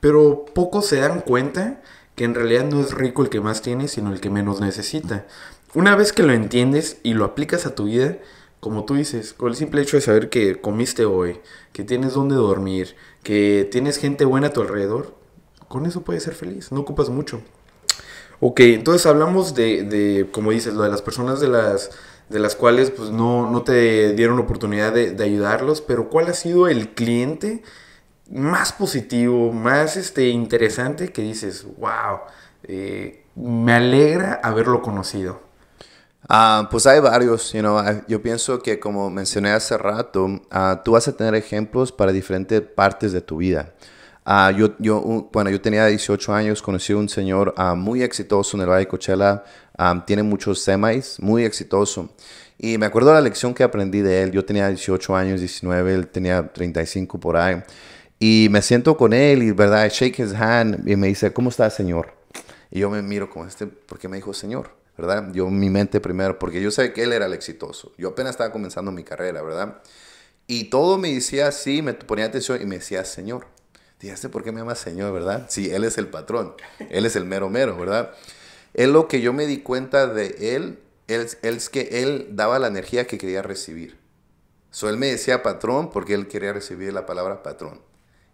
Pero pocos se dan cuenta que en realidad no es rico el que más tiene, sino el que menos necesita. Una vez que lo entiendes y lo aplicas a tu vida, como tú dices, con el simple hecho de saber que comiste hoy, que tienes donde dormir, que tienes gente buena a tu alrededor, con eso puedes ser feliz, no ocupas mucho. Ok, entonces hablamos de, como dices, lo de las personas de las, de las cuales pues, no, no te dieron la oportunidad de, ayudarlos, pero ¿cuál ha sido el cliente más positivo, más este, interesante que dices, wow, eh, me alegra haberlo conocido? Ah, pues hay varios, you ah, yo pienso que como mencioné hace rato, ah, tú vas a tener ejemplos para diferentes partes de tu vida. yo, yo, bueno, yo tenía 18 años, conocí a un señor muy exitoso en el Valle de Coachella, tiene muchos semis, muy exitoso. Y me acuerdo la lección que aprendí de él, yo tenía 18 años, 19, él tenía 35 por ahí. Y me siento con él y, ¿verdad? shake his hand y me dice, ¿cómo está, señor? Y yo me miro como este, porque me dijo, señor? ¿verdad? Yo mi mente primero, porque yo sé que él era el exitoso. Yo apenas estaba comenzando mi carrera, ¿verdad? Y todo me decía sí, me ponía atención y me decía, Señor. Dije, ¿por qué me llama Señor, verdad? Sí, él es el patrón, él es el mero mero, ¿verdad? Es lo que yo me di cuenta de él, es, es que él daba la energía que quería recibir. So, él me decía patrón porque él quería recibir la palabra patrón.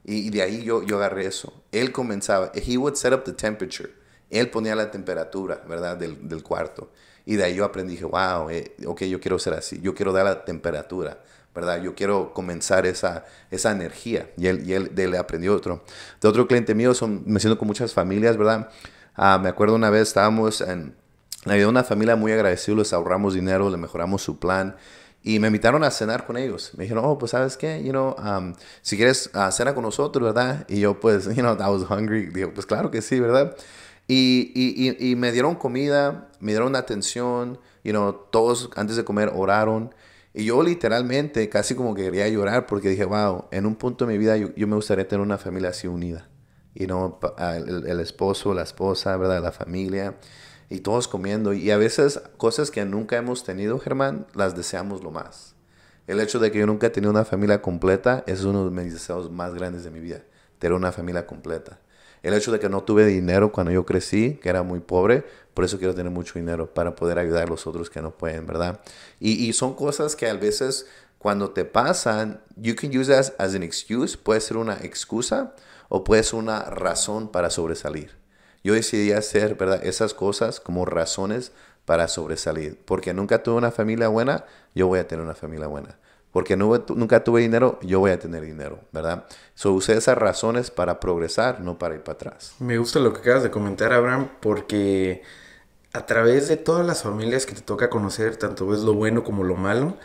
Y, de ahí yo, yo agarré eso. Él comenzaba, he would set up the temperature. Él ponía la temperatura, ¿verdad? Del, del cuarto. Y de ahí yo aprendí, dije, wow, eh, ok, yo quiero ser así, yo quiero dar la temperatura, ¿verdad? Yo quiero comenzar esa, esa energía. Y él, y él de aprendió otro. De otro cliente mío, son, me siento con muchas familias, ¿verdad? Ah, me acuerdo una vez, estábamos en la vida de una familia muy agradecida, les ahorramos dinero, le mejoramos su plan. Y me invitaron a cenar con ellos. Me dijeron, oh, pues sabes qué, you know, um, si quieres uh, cena con nosotros, ¿verdad? Y yo pues, <laughs> you know, I was hungry. Digo, pues claro que sí, ¿verdad? Y, y, y, me dieron comida, me dieron atención, you know, todos antes de comer oraron. Y yo literalmente casi como que quería llorar porque dije, wow, en un punto de mi vida yo, me gustaría tener una familia así unida. Y no, el, esposo, la esposa, ¿verdad? La familia. Y todos comiendo. Y a veces cosas que nunca hemos tenido, Germán, las deseamos lo más. El hecho de que yo nunca he tenido una familia completa es uno de mis deseos más grandes de mi vida. Tener una familia completa el hecho de que no tuve dinero cuando yo crecí, que era muy pobre, por eso quiero tener mucho dinero para poder ayudar a los otros que no pueden, ¿verdad? Y, son cosas que a veces cuando te pasan, you can use as, as an excuse, puede ser una excusa o puede ser una razón para sobresalir. Yo decidí hacer, ¿verdad? Esas cosas como razones para sobresalir, porque nunca tuve una familia buena, yo voy a tener una familia buena porque nunca tuve dinero, yo voy a tener dinero, ¿verdad? So, usé esas razones para progresar, no para ir para atrás. Me gusta lo que acabas de comentar, Abraham, porque a través de todas las familias que te toca conocer, tanto ves lo bueno como lo malo,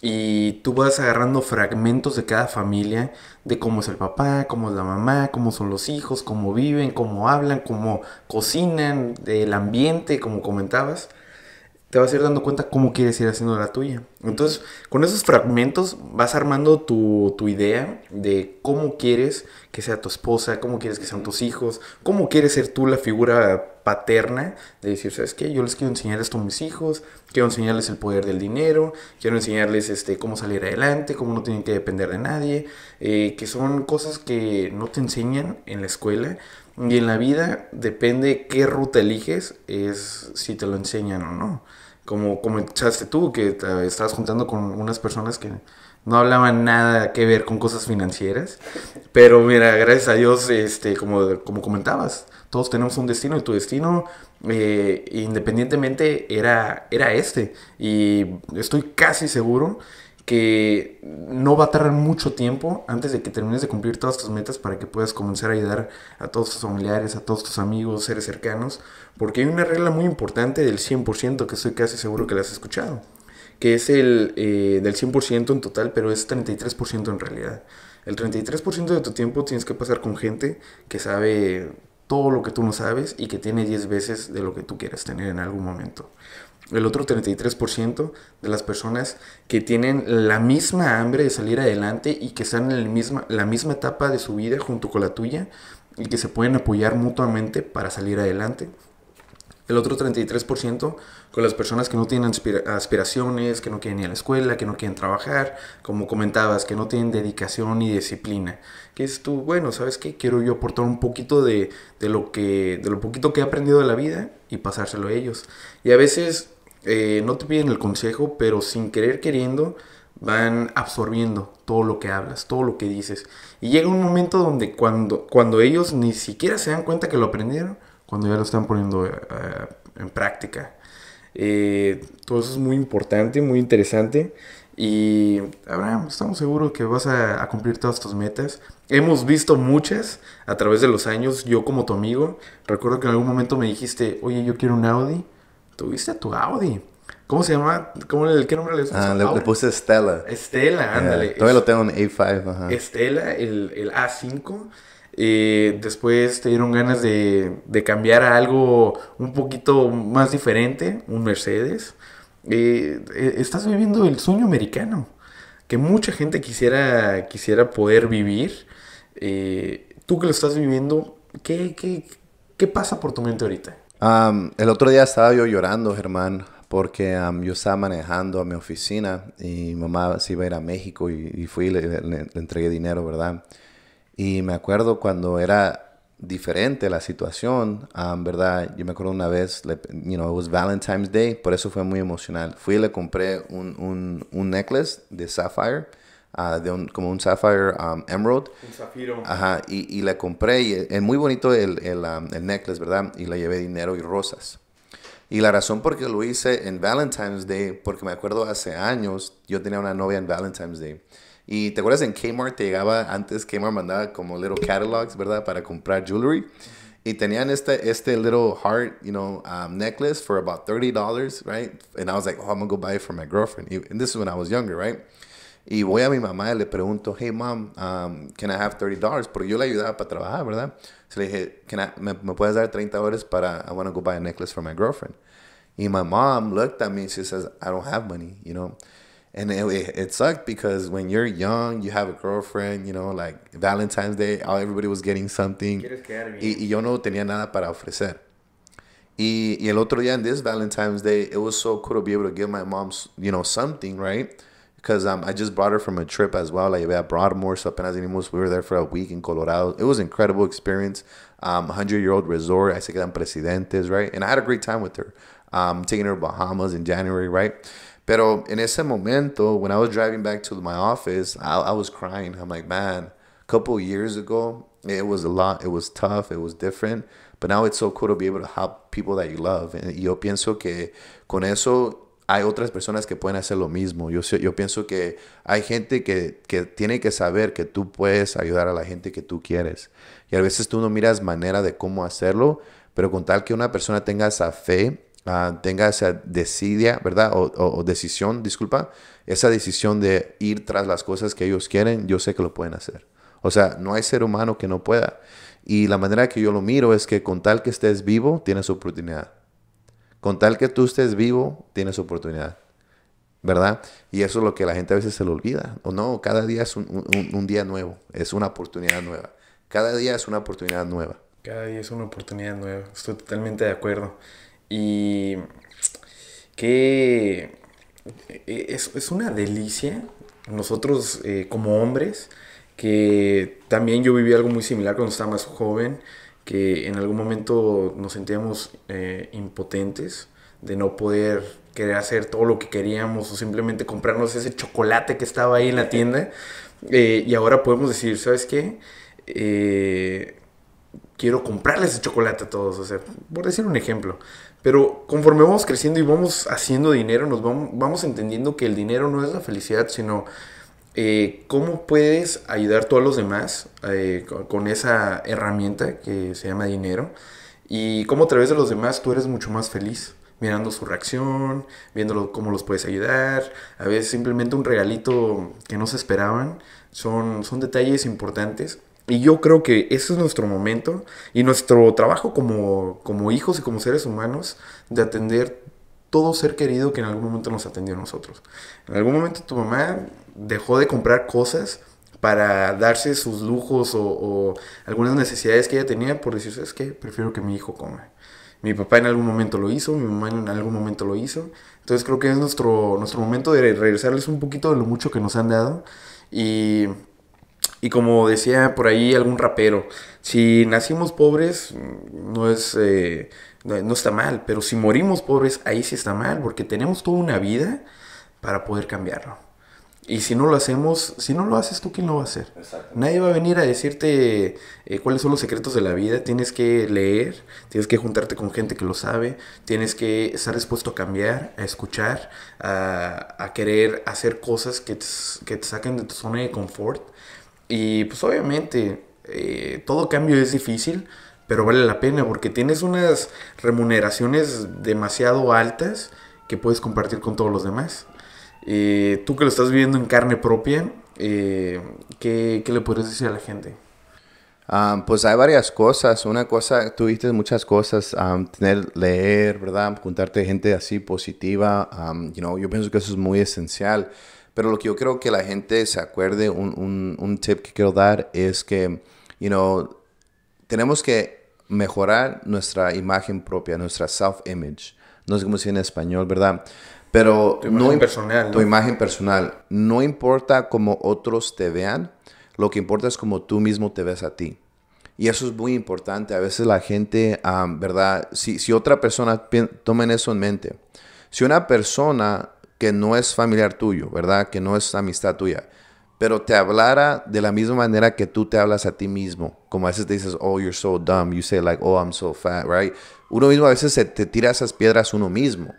y tú vas agarrando fragmentos de cada familia, de cómo es el papá, cómo es la mamá, cómo son los hijos, cómo viven, cómo hablan, cómo cocinan, del ambiente, como comentabas te vas a ir dando cuenta cómo quieres ir haciendo la tuya. Entonces, con esos fragmentos vas armando tu, idea de cómo quieres que sea tu esposa, cómo quieres que sean tus hijos, cómo quieres ser tú la figura paterna de decir, ¿sabes qué? Yo les quiero enseñar esto a mis hijos, quiero enseñarles el poder del dinero, quiero enseñarles este, cómo salir adelante, cómo no tienen que depender de nadie, eh, que son cosas que no te enseñan en la escuela y en la vida depende qué ruta eliges, es si te lo enseñan o no como comentaste tú, que te estabas juntando con unas personas que no hablaban nada que ver con cosas financieras. Pero mira, gracias a Dios, este, como, como comentabas, todos tenemos un destino y tu destino, eh, independientemente, era, era este. Y estoy casi seguro que no va a tardar mucho tiempo antes de que termines de cumplir todas tus metas para que puedas comenzar a ayudar a todos tus familiares, a todos tus amigos, seres cercanos, porque hay una regla muy importante del 100% que estoy casi seguro que la has escuchado, que es el eh, del 100% en total, pero es 33% en realidad. El 33% de tu tiempo tienes que pasar con gente que sabe todo lo que tú no sabes y que tiene 10 veces de lo que tú quieres tener en algún momento el otro 33% de las personas que tienen la misma hambre de salir adelante y que están en el misma, la misma etapa de su vida junto con la tuya y que se pueden apoyar mutuamente para salir adelante. El otro 33% con las personas que no tienen aspiraciones, que no quieren ir a la escuela, que no quieren trabajar, como comentabas, que no tienen dedicación ni disciplina. Que es tú, bueno, ¿sabes qué? Quiero yo aportar un poquito de, lo que, de lo poquito que he aprendido de la vida y pasárselo a ellos. Y a veces eh, no te piden el consejo, pero sin querer queriendo van absorbiendo todo lo que hablas, todo lo que dices. Y llega un momento donde cuando, ellos ni siquiera se dan cuenta que lo aprendieron, cuando ya lo están poniendo eh, eh, en práctica. todo eso es muy importante, muy interesante. Y Abraham, estamos seguros que vas a, cumplir todas tus metas. Hemos visto muchas a través de los años, yo como tu amigo. Recuerdo que en algún momento me dijiste, oye, yo quiero un Audi tuviste a tu Audi. ¿Cómo se llama? ¿Cómo ¿Qué nombre le puse? Ah, le, puse Stella. Stella, ándale. todavía lo tengo en A5, ajá. Stella, el, A5. Eh, después te dieron ganas de, cambiar a algo un poquito más diferente, un Mercedes. Eh, eh, estás viviendo el sueño americano, que mucha gente quisiera, quisiera poder vivir. tú que lo estás viviendo, ¿qué, qué pasa por tu mente ahorita? el otro día estaba yo llorando, Germán, porque yo estaba manejando a mi oficina y mamá se iba a ir a México y, fui y le, entregué dinero, ¿verdad? Y me acuerdo cuando era diferente la situación, ¿verdad? Yo me acuerdo una vez, you know, it was Valentine's Day, por eso fue muy emocional. Fui y le compré un, un, un necklace de Sapphire Ah, de un, como un Sapphire um, Emerald. Un zafiro. Ajá, y, y la compré y es muy bonito el, el, um, el necklace, ¿verdad? Y le llevé dinero y rosas. Y la razón por qué lo hice en Valentine's Day, porque me acuerdo hace años, yo tenía una novia en Valentine's Day. Y te acuerdas en Kmart te llegaba, antes Kmart mandaba como little catalogs, ¿verdad? Para comprar jewelry. Y tenían este, este little heart, you know, um, necklace for about $30, right? And I was like, oh, I'm gonna go buy it for my girlfriend. And this is when I was younger, right? Y voy a mi mamá y le pregunto, hey mom, um, can I have $30? Porque yo le ayudaba para trabajar, ¿verdad? So le dije, can me, puedes dar 30 dólares para, I want to go buy a necklace for my girlfriend? y my mom looked at me and she says, I don't have money, you know? And it, sucked because when you're young, you have a girlfriend, you know, like Valentine's Day, everybody was getting something. Y, yo no tenía nada para ofrecer. Y, el otro día, on this Valentine's Day, it was so cool to be able to give my mom, you know, something, right? because um, I just brought her from a trip as well. Like llevé a Broadmoor, so apenas We were there for a week in Colorado. It was an incredible experience. Um, 100 year old resort, I said presidentes, right? And I had a great time with her. Um, taking her to Bahamas in January, right? Pero in ese momento, when I was driving back to my office, I, I was crying. I'm like, man, a couple years ago, it was a lot. It was tough. It was different. But now it's so cool to be able to help people that you love. And yo pienso que con eso hay otras personas que pueden hacer lo mismo. Yo, yo pienso que hay gente que, tiene que saber que tú puedes ayudar a la gente que tú quieres. Y a veces tú no miras manera de cómo hacerlo, pero con tal que una persona tenga esa fe, ah, tenga esa decidia, ¿verdad? O, o, decisión, disculpa, esa decisión de ir tras las cosas que ellos quieren, yo sé que lo pueden hacer. O sea, no hay ser humano que no pueda. Y la manera que yo lo miro es que con tal que estés vivo, tienes oportunidad. Con tal que tú estés vivo, tienes oportunidad. ¿Verdad? Y eso es lo que la gente a veces se le olvida. O no, cada día es un, día nuevo, es una oportunidad nueva. Cada día es una oportunidad nueva. Cada día es una oportunidad nueva, estoy totalmente de acuerdo. Y que e, e, es, una delicia nosotros eh, como hombres, que también yo viví algo muy similar cuando estaba más joven, que en algún momento nos sentíamos eh, impotentes de no poder querer hacer todo lo que queríamos o simplemente comprarnos ese chocolate que estaba ahí en la tienda. <laughs> Eh, y ahora podemos decir, ¿sabes qué? Eh, quiero comprarle ese chocolate a todos, o sea, por decir un ejemplo. Pero conforme vamos creciendo y vamos haciendo dinero, nos vamos, vamos entendiendo que el dinero no es la felicidad, sino eh, cómo puedes ayudar tú a los demás eh, con esa herramienta que se llama dinero y cómo a través de los demás tú eres mucho más feliz mirando su reacción, viendo cómo los puedes ayudar, a veces simplemente un regalito que no se esperaban, son, son detalles importantes. Y yo creo que ese es nuestro momento y nuestro trabajo como, como hijos y como seres humanos de atender todo ser querido que en algún momento nos atendió a nosotros. En algún momento tu mamá dejó de comprar cosas para darse sus lujos o, algunas necesidades que ella tenía por decir, es que prefiero que mi hijo coma. Mi papá en algún momento lo hizo, mi mamá en algún momento lo hizo. Entonces creo que es nuestro, nuestro momento de regresarles un poquito de lo mucho que nos han dado. Y, como decía por ahí algún rapero, si nacimos pobres no, es, eh, no está mal, pero si morimos pobres ahí sí está mal, porque tenemos toda una vida para poder cambiarlo. Y si no lo hacemos, si no lo haces tú, ¿quién lo va a hacer? Nadie va a venir a decirte eh, cuáles son los secretos de la vida. Tienes que leer, tienes que juntarte con gente que lo sabe, tienes que estar dispuesto a cambiar, a escuchar, a, querer hacer cosas que te, que saquen de tu zona de confort. Y pues obviamente eh, todo cambio es difícil, pero vale la pena porque tienes unas remuneraciones demasiado altas que puedes compartir con todos los demás. Eh, tú que lo estás viviendo en carne propia, eh, ¿qué, ¿qué, le podrías decir a la gente? Ah, pues hay varias cosas. Una cosa, tú muchas cosas, tener, leer, ¿verdad? Juntarte gente así positiva. ¿no? you know, yo pienso que eso es muy esencial. Pero lo que yo creo que la gente se acuerde, un, un, un tip que quiero dar es que, you know, tenemos que mejorar nuestra imagen propia, nuestra self-image. No sé cómo se en español, ¿verdad? Pero tu imagen personal, tu ¿no? imagen personal. No importa cómo otros te vean, lo que importa es cómo tú mismo te ves a ti. Y eso es muy importante. A veces la gente, ¿verdad? Si, si otra persona, tomen eso en mente. Si una persona que no es familiar tuyo, ¿verdad? Que no es amistad tuya, pero te hablara de la misma manera que tú te hablas a ti mismo. Como a veces te dices, oh, you're so dumb. You say like, oh, I'm so fat, right? Uno mismo a veces se te tira esas piedras uno mismo.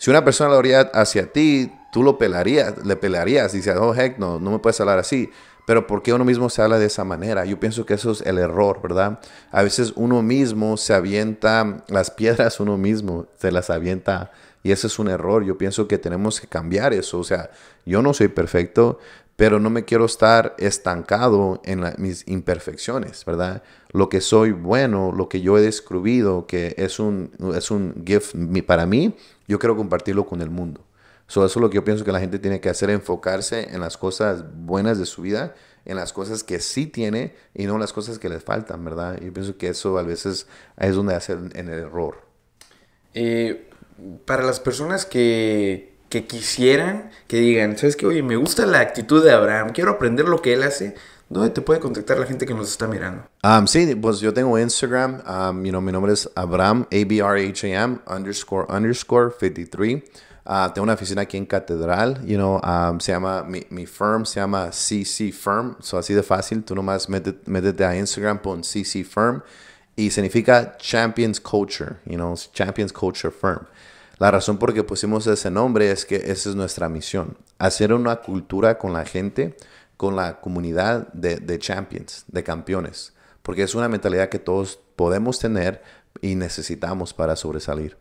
Si una persona lo haría hacia ti, tú lo pelarías, le pelarías y dices, oh, heck, no, no me puedes hablar así. Pero ¿por qué uno mismo se habla de esa manera? Yo pienso que eso es el error, ¿verdad? A veces uno mismo se avienta las piedras, uno mismo se las avienta y ese es un error. Yo pienso que tenemos que cambiar eso. O sea, yo no soy perfecto, pero no me quiero estar estancado en mis imperfecciones, ¿verdad? Lo que soy bueno, lo que yo he descubierto, que es un, es un gift para mí, yo quiero compartirlo con el mundo. eso es lo que yo pienso que la gente tiene que hacer, enfocarse en las cosas buenas de su vida, en las cosas que sí tiene y no en las cosas que les faltan, ¿verdad? Yo pienso que eso a veces es donde hacen el error. Eh, para las personas que, que quisieran, que digan, ¿sabes qué? Oye, me gusta la actitud de Abraham, quiero aprender lo que él hace, ¿Dónde te puede contactar la gente que nos está mirando? Um, sí, pues yo tengo Instagram. Um, you know, mi nombre es Abraham, A-B-R-H-A-M, underscore, underscore, 53. Uh, tengo una oficina aquí en Catedral, you know, um, se llama, mi, mi, firm se llama CC Firm, so así de fácil, tú nomás métete, a Instagram, pon CC Firm, y significa Champions Culture, you know, Champions Culture Firm. La razón por que pusimos ese nombre es que esa es nuestra misión, hacer una cultura con la gente, con la comunidad de, champions, de campeones, porque es una mentalidad que todos podemos tener y necesitamos para sobresalir.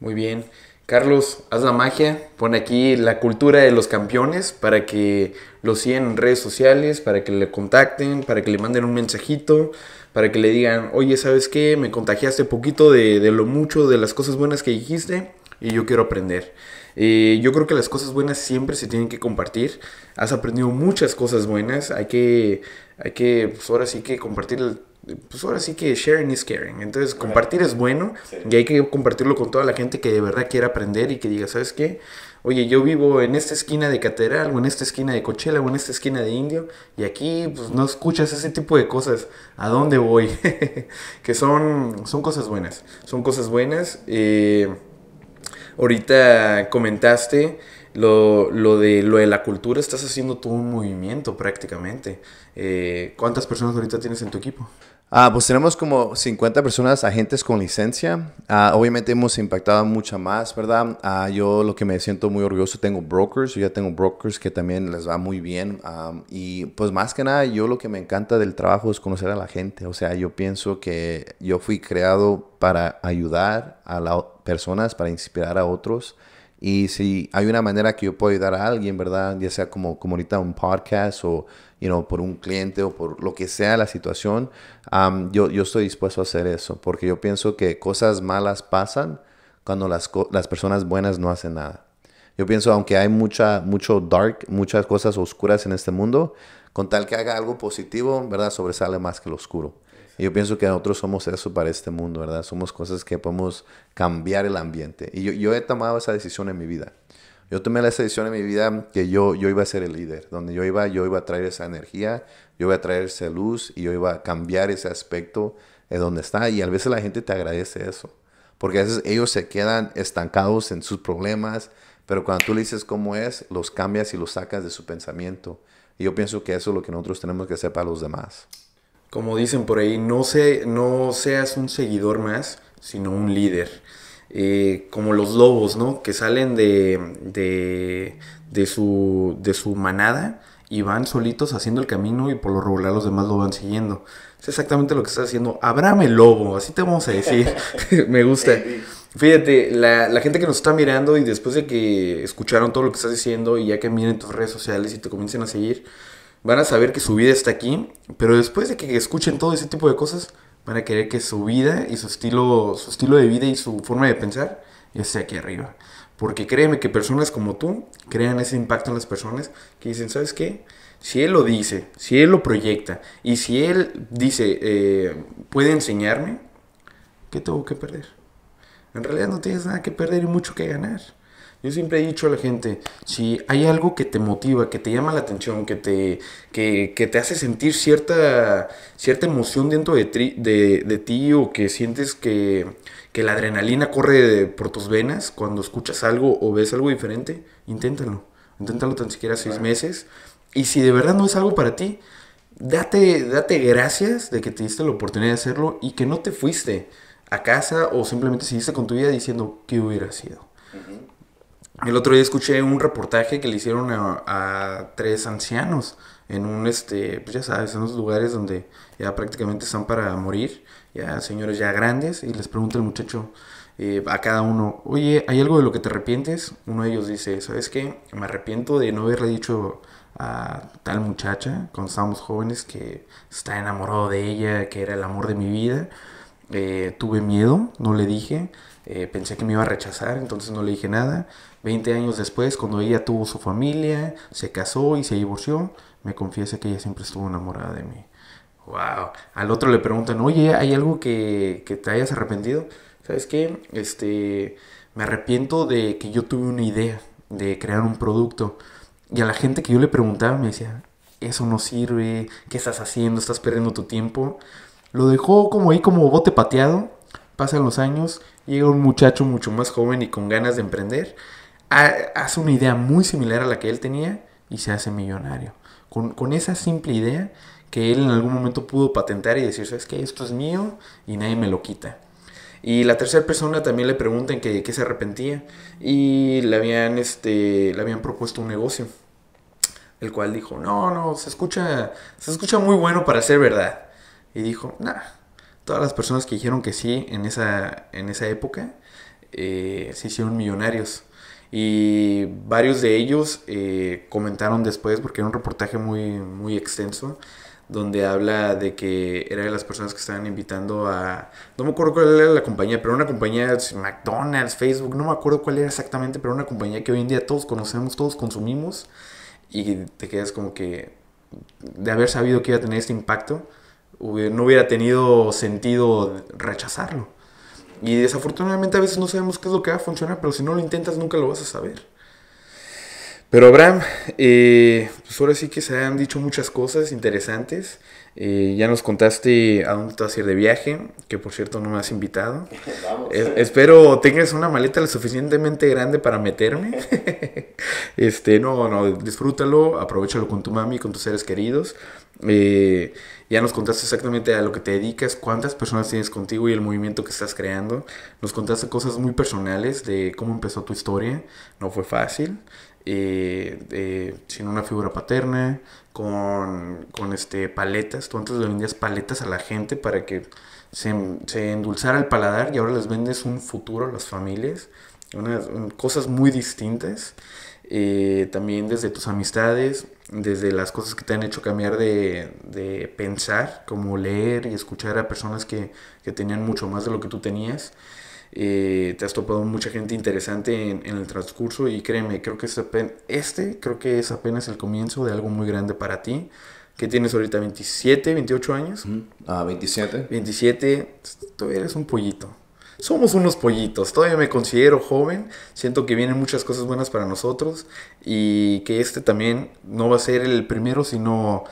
Muy bien. Carlos, haz la magia, pone aquí la cultura de los campeones para que lo sigan en redes sociales, para que le contacten, para que le manden un mensajito, para que le digan, oye, ¿sabes qué? Me contagiaste poquito de lo mucho, de las cosas buenas que dijiste y yo quiero aprender. Eh, yo creo que las cosas buenas siempre se tienen que compartir. Has aprendido muchas cosas buenas. Hay que, hay que pues ahora sí que compartir pues ahora sí que sharing is caring. Entonces, compartir es bueno y hay que compartirlo con toda la gente que de verdad quiera aprender y que diga, ¿sabes qué? Oye, yo vivo en esta esquina de Catedral o en esta esquina de cochela o en esta esquina de Indio y aquí pues no escuchas ese tipo de cosas. ¿A dónde voy? <laughs> que son, son cosas buenas. Son cosas buenas. Eh, ahorita comentaste lo, lo, de, lo de la cultura, estás haciendo todo un movimiento prácticamente. Eh, ¿Cuántas personas ahorita tienes en tu equipo? Ah, pues tenemos como 50 personas, agentes con licencia. Ah, obviamente hemos impactado mucha más, ¿verdad? Ah, yo lo que me siento muy orgulloso, tengo brokers, yo ya tengo brokers que también les va muy bien. y pues más que nada, yo lo que me encanta del trabajo es conocer a la gente. O sea, yo pienso que yo fui creado para ayudar a las personas, para inspirar a otros. Y si hay una manera que yo puedo ayudar a alguien, ¿verdad? Ya sea como, como ahorita un podcast o por un cliente o por lo que sea la situación, um, yo, estoy dispuesto a hacer eso, porque yo pienso que cosas malas pasan cuando las, personas buenas no hacen nada. Yo pienso, aunque hay mucha, mucho dark, muchas cosas oscuras en este mundo, con tal que haga algo positivo, ¿verdad? Sobresale más que lo oscuro. Y yo pienso que nosotros somos eso para este mundo, ¿verdad? Somos cosas que podemos cambiar el ambiente. Y yo he tomado esa decisión en mi vida. Yo tomé la decisión en mi vida que yo, yo iba a ser el líder, donde yo iba, yo iba a traer esa energía, yo iba a traer esa luz y yo iba a cambiar ese aspecto de donde está. Y a veces la gente te agradece eso, porque a veces ellos se quedan estancados en sus problemas, pero cuando tú le dices cómo es, los cambias y los sacas de su pensamiento. Y yo pienso que eso es lo que nosotros tenemos que hacer para los demás. Como dicen por ahí, no, no seas un seguidor más, sino un líder. Eh, como los lobos, ¿no? Que salen de, de, su, de su manada y van solitos haciendo el camino y por lo regular los demás lo van siguiendo. Es exactamente lo que está haciendo Abrame el Lobo, así te vamos a decir. <laughs> <laughs> Me gusta. Fíjate, la, la, gente que nos está mirando y después de que escucharon todo lo que estás diciendo y ya que miren tus redes sociales y te comiencen a seguir, van a saber que su vida está aquí, pero después de que escuchen todo ese tipo de cosas, van querer que su vida y su estilo, su estilo de vida y su forma de pensar esté aquí arriba. Porque créeme que personas como tú crean ese impacto en las personas que dicen, ¿sabes qué? Si él lo dice, si él lo proyecta y si él dice, eh, puede enseñarme, ¿qué tengo que perder? En realidad no tienes nada que perder y mucho que ganar. Yo siempre he dicho a la gente, si hay algo que te motiva, que te llama la atención, que te, que, te hace sentir cierta, cierta emoción dentro de, de, ti o que sientes que, la adrenalina corre por tus venas cuando escuchas algo o ves algo diferente, inténtalo. Inténtalo tan siquiera seis meses. Y si de verdad no es algo para ti, date, date gracias de que te diste la oportunidad de hacerlo y que no te fuiste a casa o simplemente seguiste con tu vida diciendo qué hubiera sido. El otro día escuché un reportaje que le hicieron a, tres ancianos en un, este, pues ya sabes, en unos lugares donde ya prácticamente están para morir, ya señores ya grandes, y les pregunta el muchacho eh, a cada uno, oye, ¿hay algo de lo que te arrepientes? Uno de ellos dice, ¿sabes qué? Me arrepiento de no haberle dicho a tal muchacha cuando estábamos jóvenes que está enamorado de ella, que era el amor de mi vida. Eh, tuve miedo, no le dije, eh, pensé que me iba a rechazar, entonces no le dije nada. Veinte años después, cuando ella tuvo su familia, se casó y se divorció, me confiesa que ella siempre estuvo enamorada de mí. Wow. Al otro le preguntan, oye, ¿hay algo que, que te hayas arrepentido? ¿Sabes qué? Este, me arrepiento de que yo tuve una idea de crear un producto. Y a la gente que yo le preguntaba me decía, eso no sirve, ¿qué estás haciendo? ¿Estás perdiendo tu tiempo? Lo dejó como ahí como bote pateado. Pasan los años, llega un muchacho mucho más joven y con ganas de emprender hace una idea muy similar a la que él tenía y se hace millonario. Con, esa simple idea que él en algún momento pudo patentar y decir, ¿sabes qué? Esto es mío y nadie me lo quita. Y la tercera persona también le preguntan que, se arrepentía y le habían, este, le habían propuesto un negocio. El cual dijo, no, no, se escucha, se escucha muy bueno para ser verdad. Y dijo, nada todas las personas que dijeron que sí en esa, en esa época eh, se hicieron millonarios. Y varios de ellos eh, comentaron después, porque era un reportaje muy, muy extenso, donde habla de que era de las personas que estaban invitando a... No me acuerdo cuál era la compañía, pero una compañía, McDonald's, Facebook, no me acuerdo cuál era exactamente, pero una compañía que hoy en día todos conocemos, todos consumimos, y te quedas como que de haber sabido que iba a tener este impacto, no hubiera tenido sentido rechazarlo. Y desafortunadamente a veces no sabemos qué es lo que va a funcionar, pero si no lo intentas nunca lo vas a saber. Pero Abraham, eh, pues ahora sí que se han dicho muchas cosas interesantes. Eh, ya nos contaste a dónde te vas a ir de viaje, que por cierto no me has invitado. <laughs> espero tengas una maleta lo suficientemente grande para meterme. <laughs> <laughs> este, no, no, disfrútalo, aprovechalo con tu mami, con tus seres queridos. Eh, ya nos contaste exactamente a lo que te dedicas, cuántas personas tienes contigo y el movimiento que estás creando. Nos contaste cosas muy personales de cómo empezó tu historia. No fue fácil. Eh, sin una figura paterna, con, este, paletas. Tú antes le vendías paletas a la gente para que se, se endulzara el paladar y ahora les vendes un futuro a las familias. cosas muy distintas. Eh, también desde tus amistades, desde las cosas que te han hecho cambiar de, de pensar, como leer y escuchar a personas que, que, tenían mucho más de lo que tú tenías. Eh, te has topado mucha gente interesante en, el transcurso y créeme, creo que este creo que es apenas el comienzo de algo muy grande para ti. que tienes ahorita? ¿27, 28 años? Ah, 27. 27, todavía eres un pollito somos unos pollitos. Todavía me considero joven, siento que vienen muchas cosas buenas para nosotros y que este también no va a ser el primero, sino,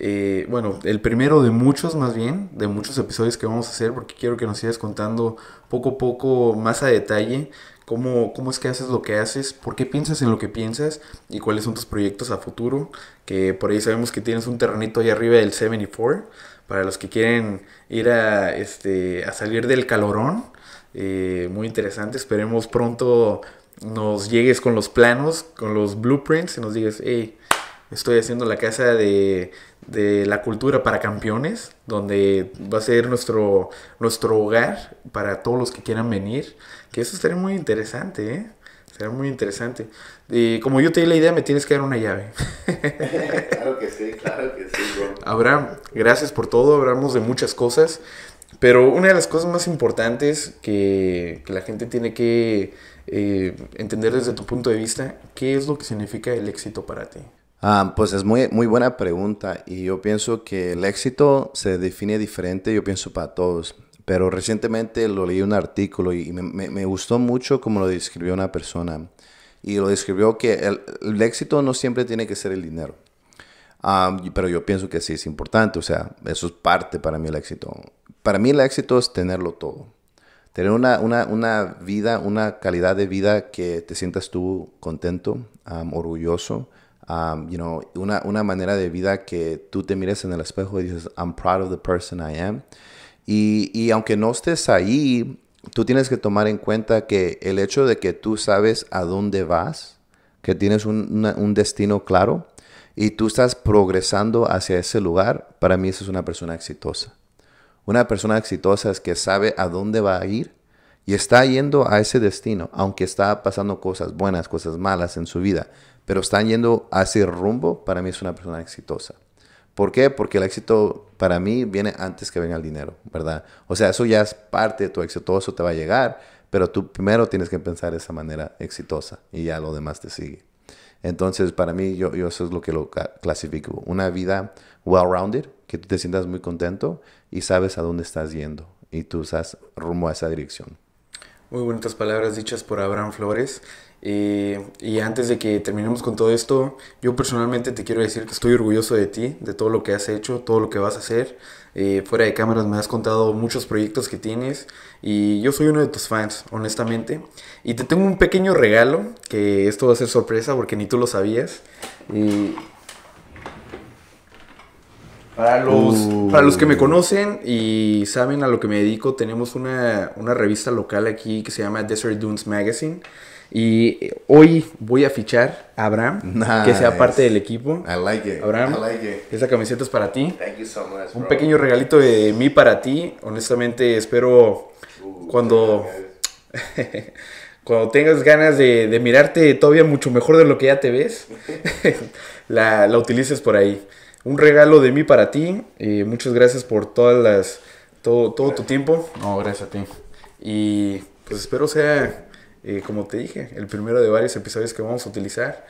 eh, bueno, el primero de muchos más bien, de muchos episodios que vamos a hacer, porque quiero que nos sigas contando poco a poco más a detalle Cómo, cómo, es que haces lo que haces, por qué piensas en lo que piensas y cuáles son tus proyectos a futuro. Que por ahí sabemos que tienes un terrenito ahí arriba del 74 para los que quieren ir a, este, a salir del calorón eh, muy interesante. Esperemos pronto nos llegues con los planos, con los blueprints y nos digas, hey, estoy haciendo la casa de, de, la cultura para campeones, donde va a ser nuestro, nuestro hogar para todos los que quieran venir. Que eso estaría muy interesante, ¿eh? Será muy interesante. Y como yo te di la idea, me tienes que dar una llave. <laughs> claro que sí, claro que sí, Abraham, gracias por todo. Hablamos de muchas cosas. Pero una de las cosas más importantes que, la gente tiene que eh, entender desde tu punto de vista, ¿qué es lo que significa el éxito para ti? Ah, pues es muy, muy buena pregunta y yo pienso que el éxito se define diferente, yo pienso para todos, pero recientemente lo leí un artículo y me, gustó mucho cómo lo describió una persona y lo describió que el, éxito no siempre tiene que ser el dinero, ah, pero yo pienso que sí es importante, o sea, eso es parte para mí el éxito para mí el éxito es tenerlo todo. Tener una, vida, una calidad de vida que te sientas tú contento, orgulloso, you know, una, manera de vida que tú te mires en el espejo y dices, I'm proud of the person I am. Y, aunque no estés ahí, tú tienes que tomar en cuenta que el hecho de que tú sabes a dónde vas, que tienes un, un, destino claro y tú estás progresando hacia ese lugar, para mí eso es una persona exitosa. Una persona exitosa es que sabe a dónde va a ir y está yendo a ese destino, aunque está pasando cosas buenas, cosas malas en su vida, pero están yendo a ese rumbo, para mí es una persona exitosa. ¿Por qué? Porque el éxito para mí viene antes que venga el dinero, ¿verdad? O sea, eso ya es parte de tu éxito, eso te va a llegar, pero tú primero tienes que pensar de esa manera exitosa y ya lo demás te sigue. Entonces, para mí, yo, yo eso es lo que lo clasifico. Una vida well-rounded, que tú te sientas muy contento y sabes a dónde estás yendo y tú estás rumbo a esa dirección. Muy bonitas palabras dichas por Abraham Flores. Eh, y antes de que terminemos con todo esto, yo personalmente te quiero decir que estoy orgulloso de ti, de todo lo que has hecho, todo lo que vas a hacer. Eh, fuera de cámaras me has contado muchos proyectos que tienes y yo soy uno de tus fans, honestamente. Y te tengo un pequeño regalo, que esto va a ser sorpresa porque ni tú lo sabías. Y eh, para los, uh. para los que me conocen y saben a lo que me dedico, tenemos una, revista local aquí que se llama Desert Dunes Magazine. Y hoy voy a fichar a Abraham, que sea parte del equipo. I like it. Abraham, esa camiseta es para ti. Un pequeño regalito de mí para ti. Honestamente, espero uh, cuando, <laughs> cuando tengas ganas de, mirarte todavía mucho mejor de lo que ya te ves, <laughs> la, la utilices por ahí un regalo de mí para ti. muchas gracias por todas las, todo, todo tu tiempo. No, gracias a ti. Y pues espero sea, eh, como te dije, el primero de varios episodios que vamos a utilizar.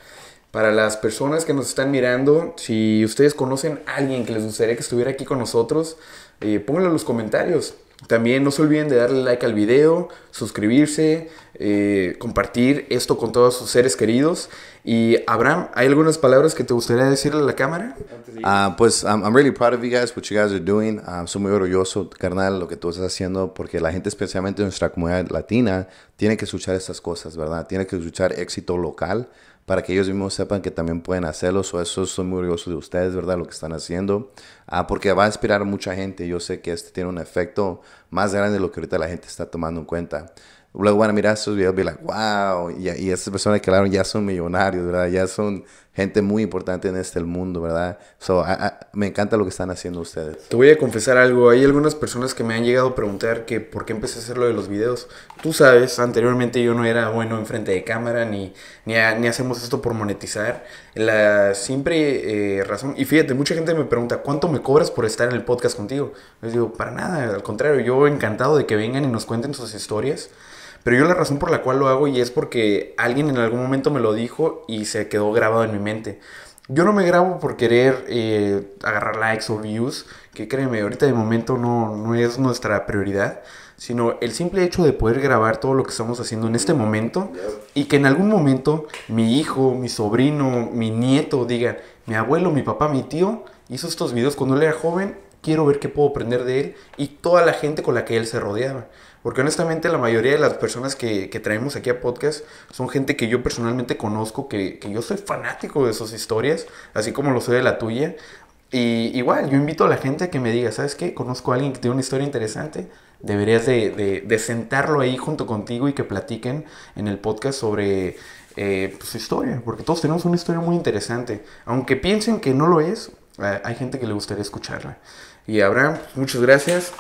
Para las personas que nos están mirando, si ustedes conocen a alguien que les gustaría que estuviera aquí con nosotros, eh, pónganlo en los comentarios. También no se olviden de darle like al video, suscribirse, eh, compartir esto con todos sus seres queridos. Y Abraham, ¿hay algunas palabras que te gustaría decirle a la cámara? Ah, pues I'm, really proud of you guys, what you guys are doing. Ah, soy muy orgulloso, carnal, lo que tú estás haciendo, porque la gente, especialmente nuestra comunidad latina, tiene que escuchar estas cosas, ¿verdad? Tiene que escuchar éxito local para que ellos mismos sepan que también pueden hacerlo. o eso soy muy orgulloso de ustedes, ¿verdad? Lo que están haciendo. Ah, porque va a inspirar a mucha gente. Yo sé que este tiene un efecto más grande de lo que ahorita la gente está tomando en cuenta. Luego van a mirar sus videos y like, wow, y, y esas personas que hablaron ya son millonarios, ¿verdad? Ya son gente muy importante en este mundo, ¿verdad? So, me encanta lo que están haciendo ustedes. Te voy a confesar algo. Hay algunas personas que me han llegado a preguntar que por qué empecé a hacer lo de los videos. Tú sabes, anteriormente yo no era bueno enfrente de cámara ni, ni, ni hacemos esto por monetizar. La siempre eh, razón. Y fíjate, mucha gente me pregunta, ¿cuánto me cobras por estar en el podcast contigo? Les digo, para nada, al contrario, yo encantado de que vengan y nos cuenten sus historias. Pero yo la razón por la cual lo hago y es porque alguien en algún momento me lo dijo y se quedó grabado en mi mente. Yo no me grabo por querer eh, agarrar likes o views, que créeme, ahorita de momento no, no es nuestra prioridad, sino el simple hecho de poder grabar todo lo que estamos haciendo en este momento y que en algún momento mi hijo, mi sobrino, mi nieto digan, mi abuelo, mi papá, mi tío hizo estos videos cuando él era joven, quiero ver qué puedo aprender de él y toda la gente con la que él se rodeaba. Porque honestamente la mayoría de las personas que, que traemos aquí a podcast son gente que yo personalmente conozco, que, que, yo soy fanático de sus historias, así como lo soy de la tuya. Y igual, yo invito a la gente a que me diga, ¿sabes qué? Conozco a alguien que tiene una historia interesante, deberías de, de, de sentarlo ahí junto contigo y que platiquen en el podcast sobre eh, pues, su historia, porque todos tenemos una historia muy interesante. Aunque piensen que no lo es, eh, hay gente que le gustaría escucharla. Y Abraham, pues, muchas gracias.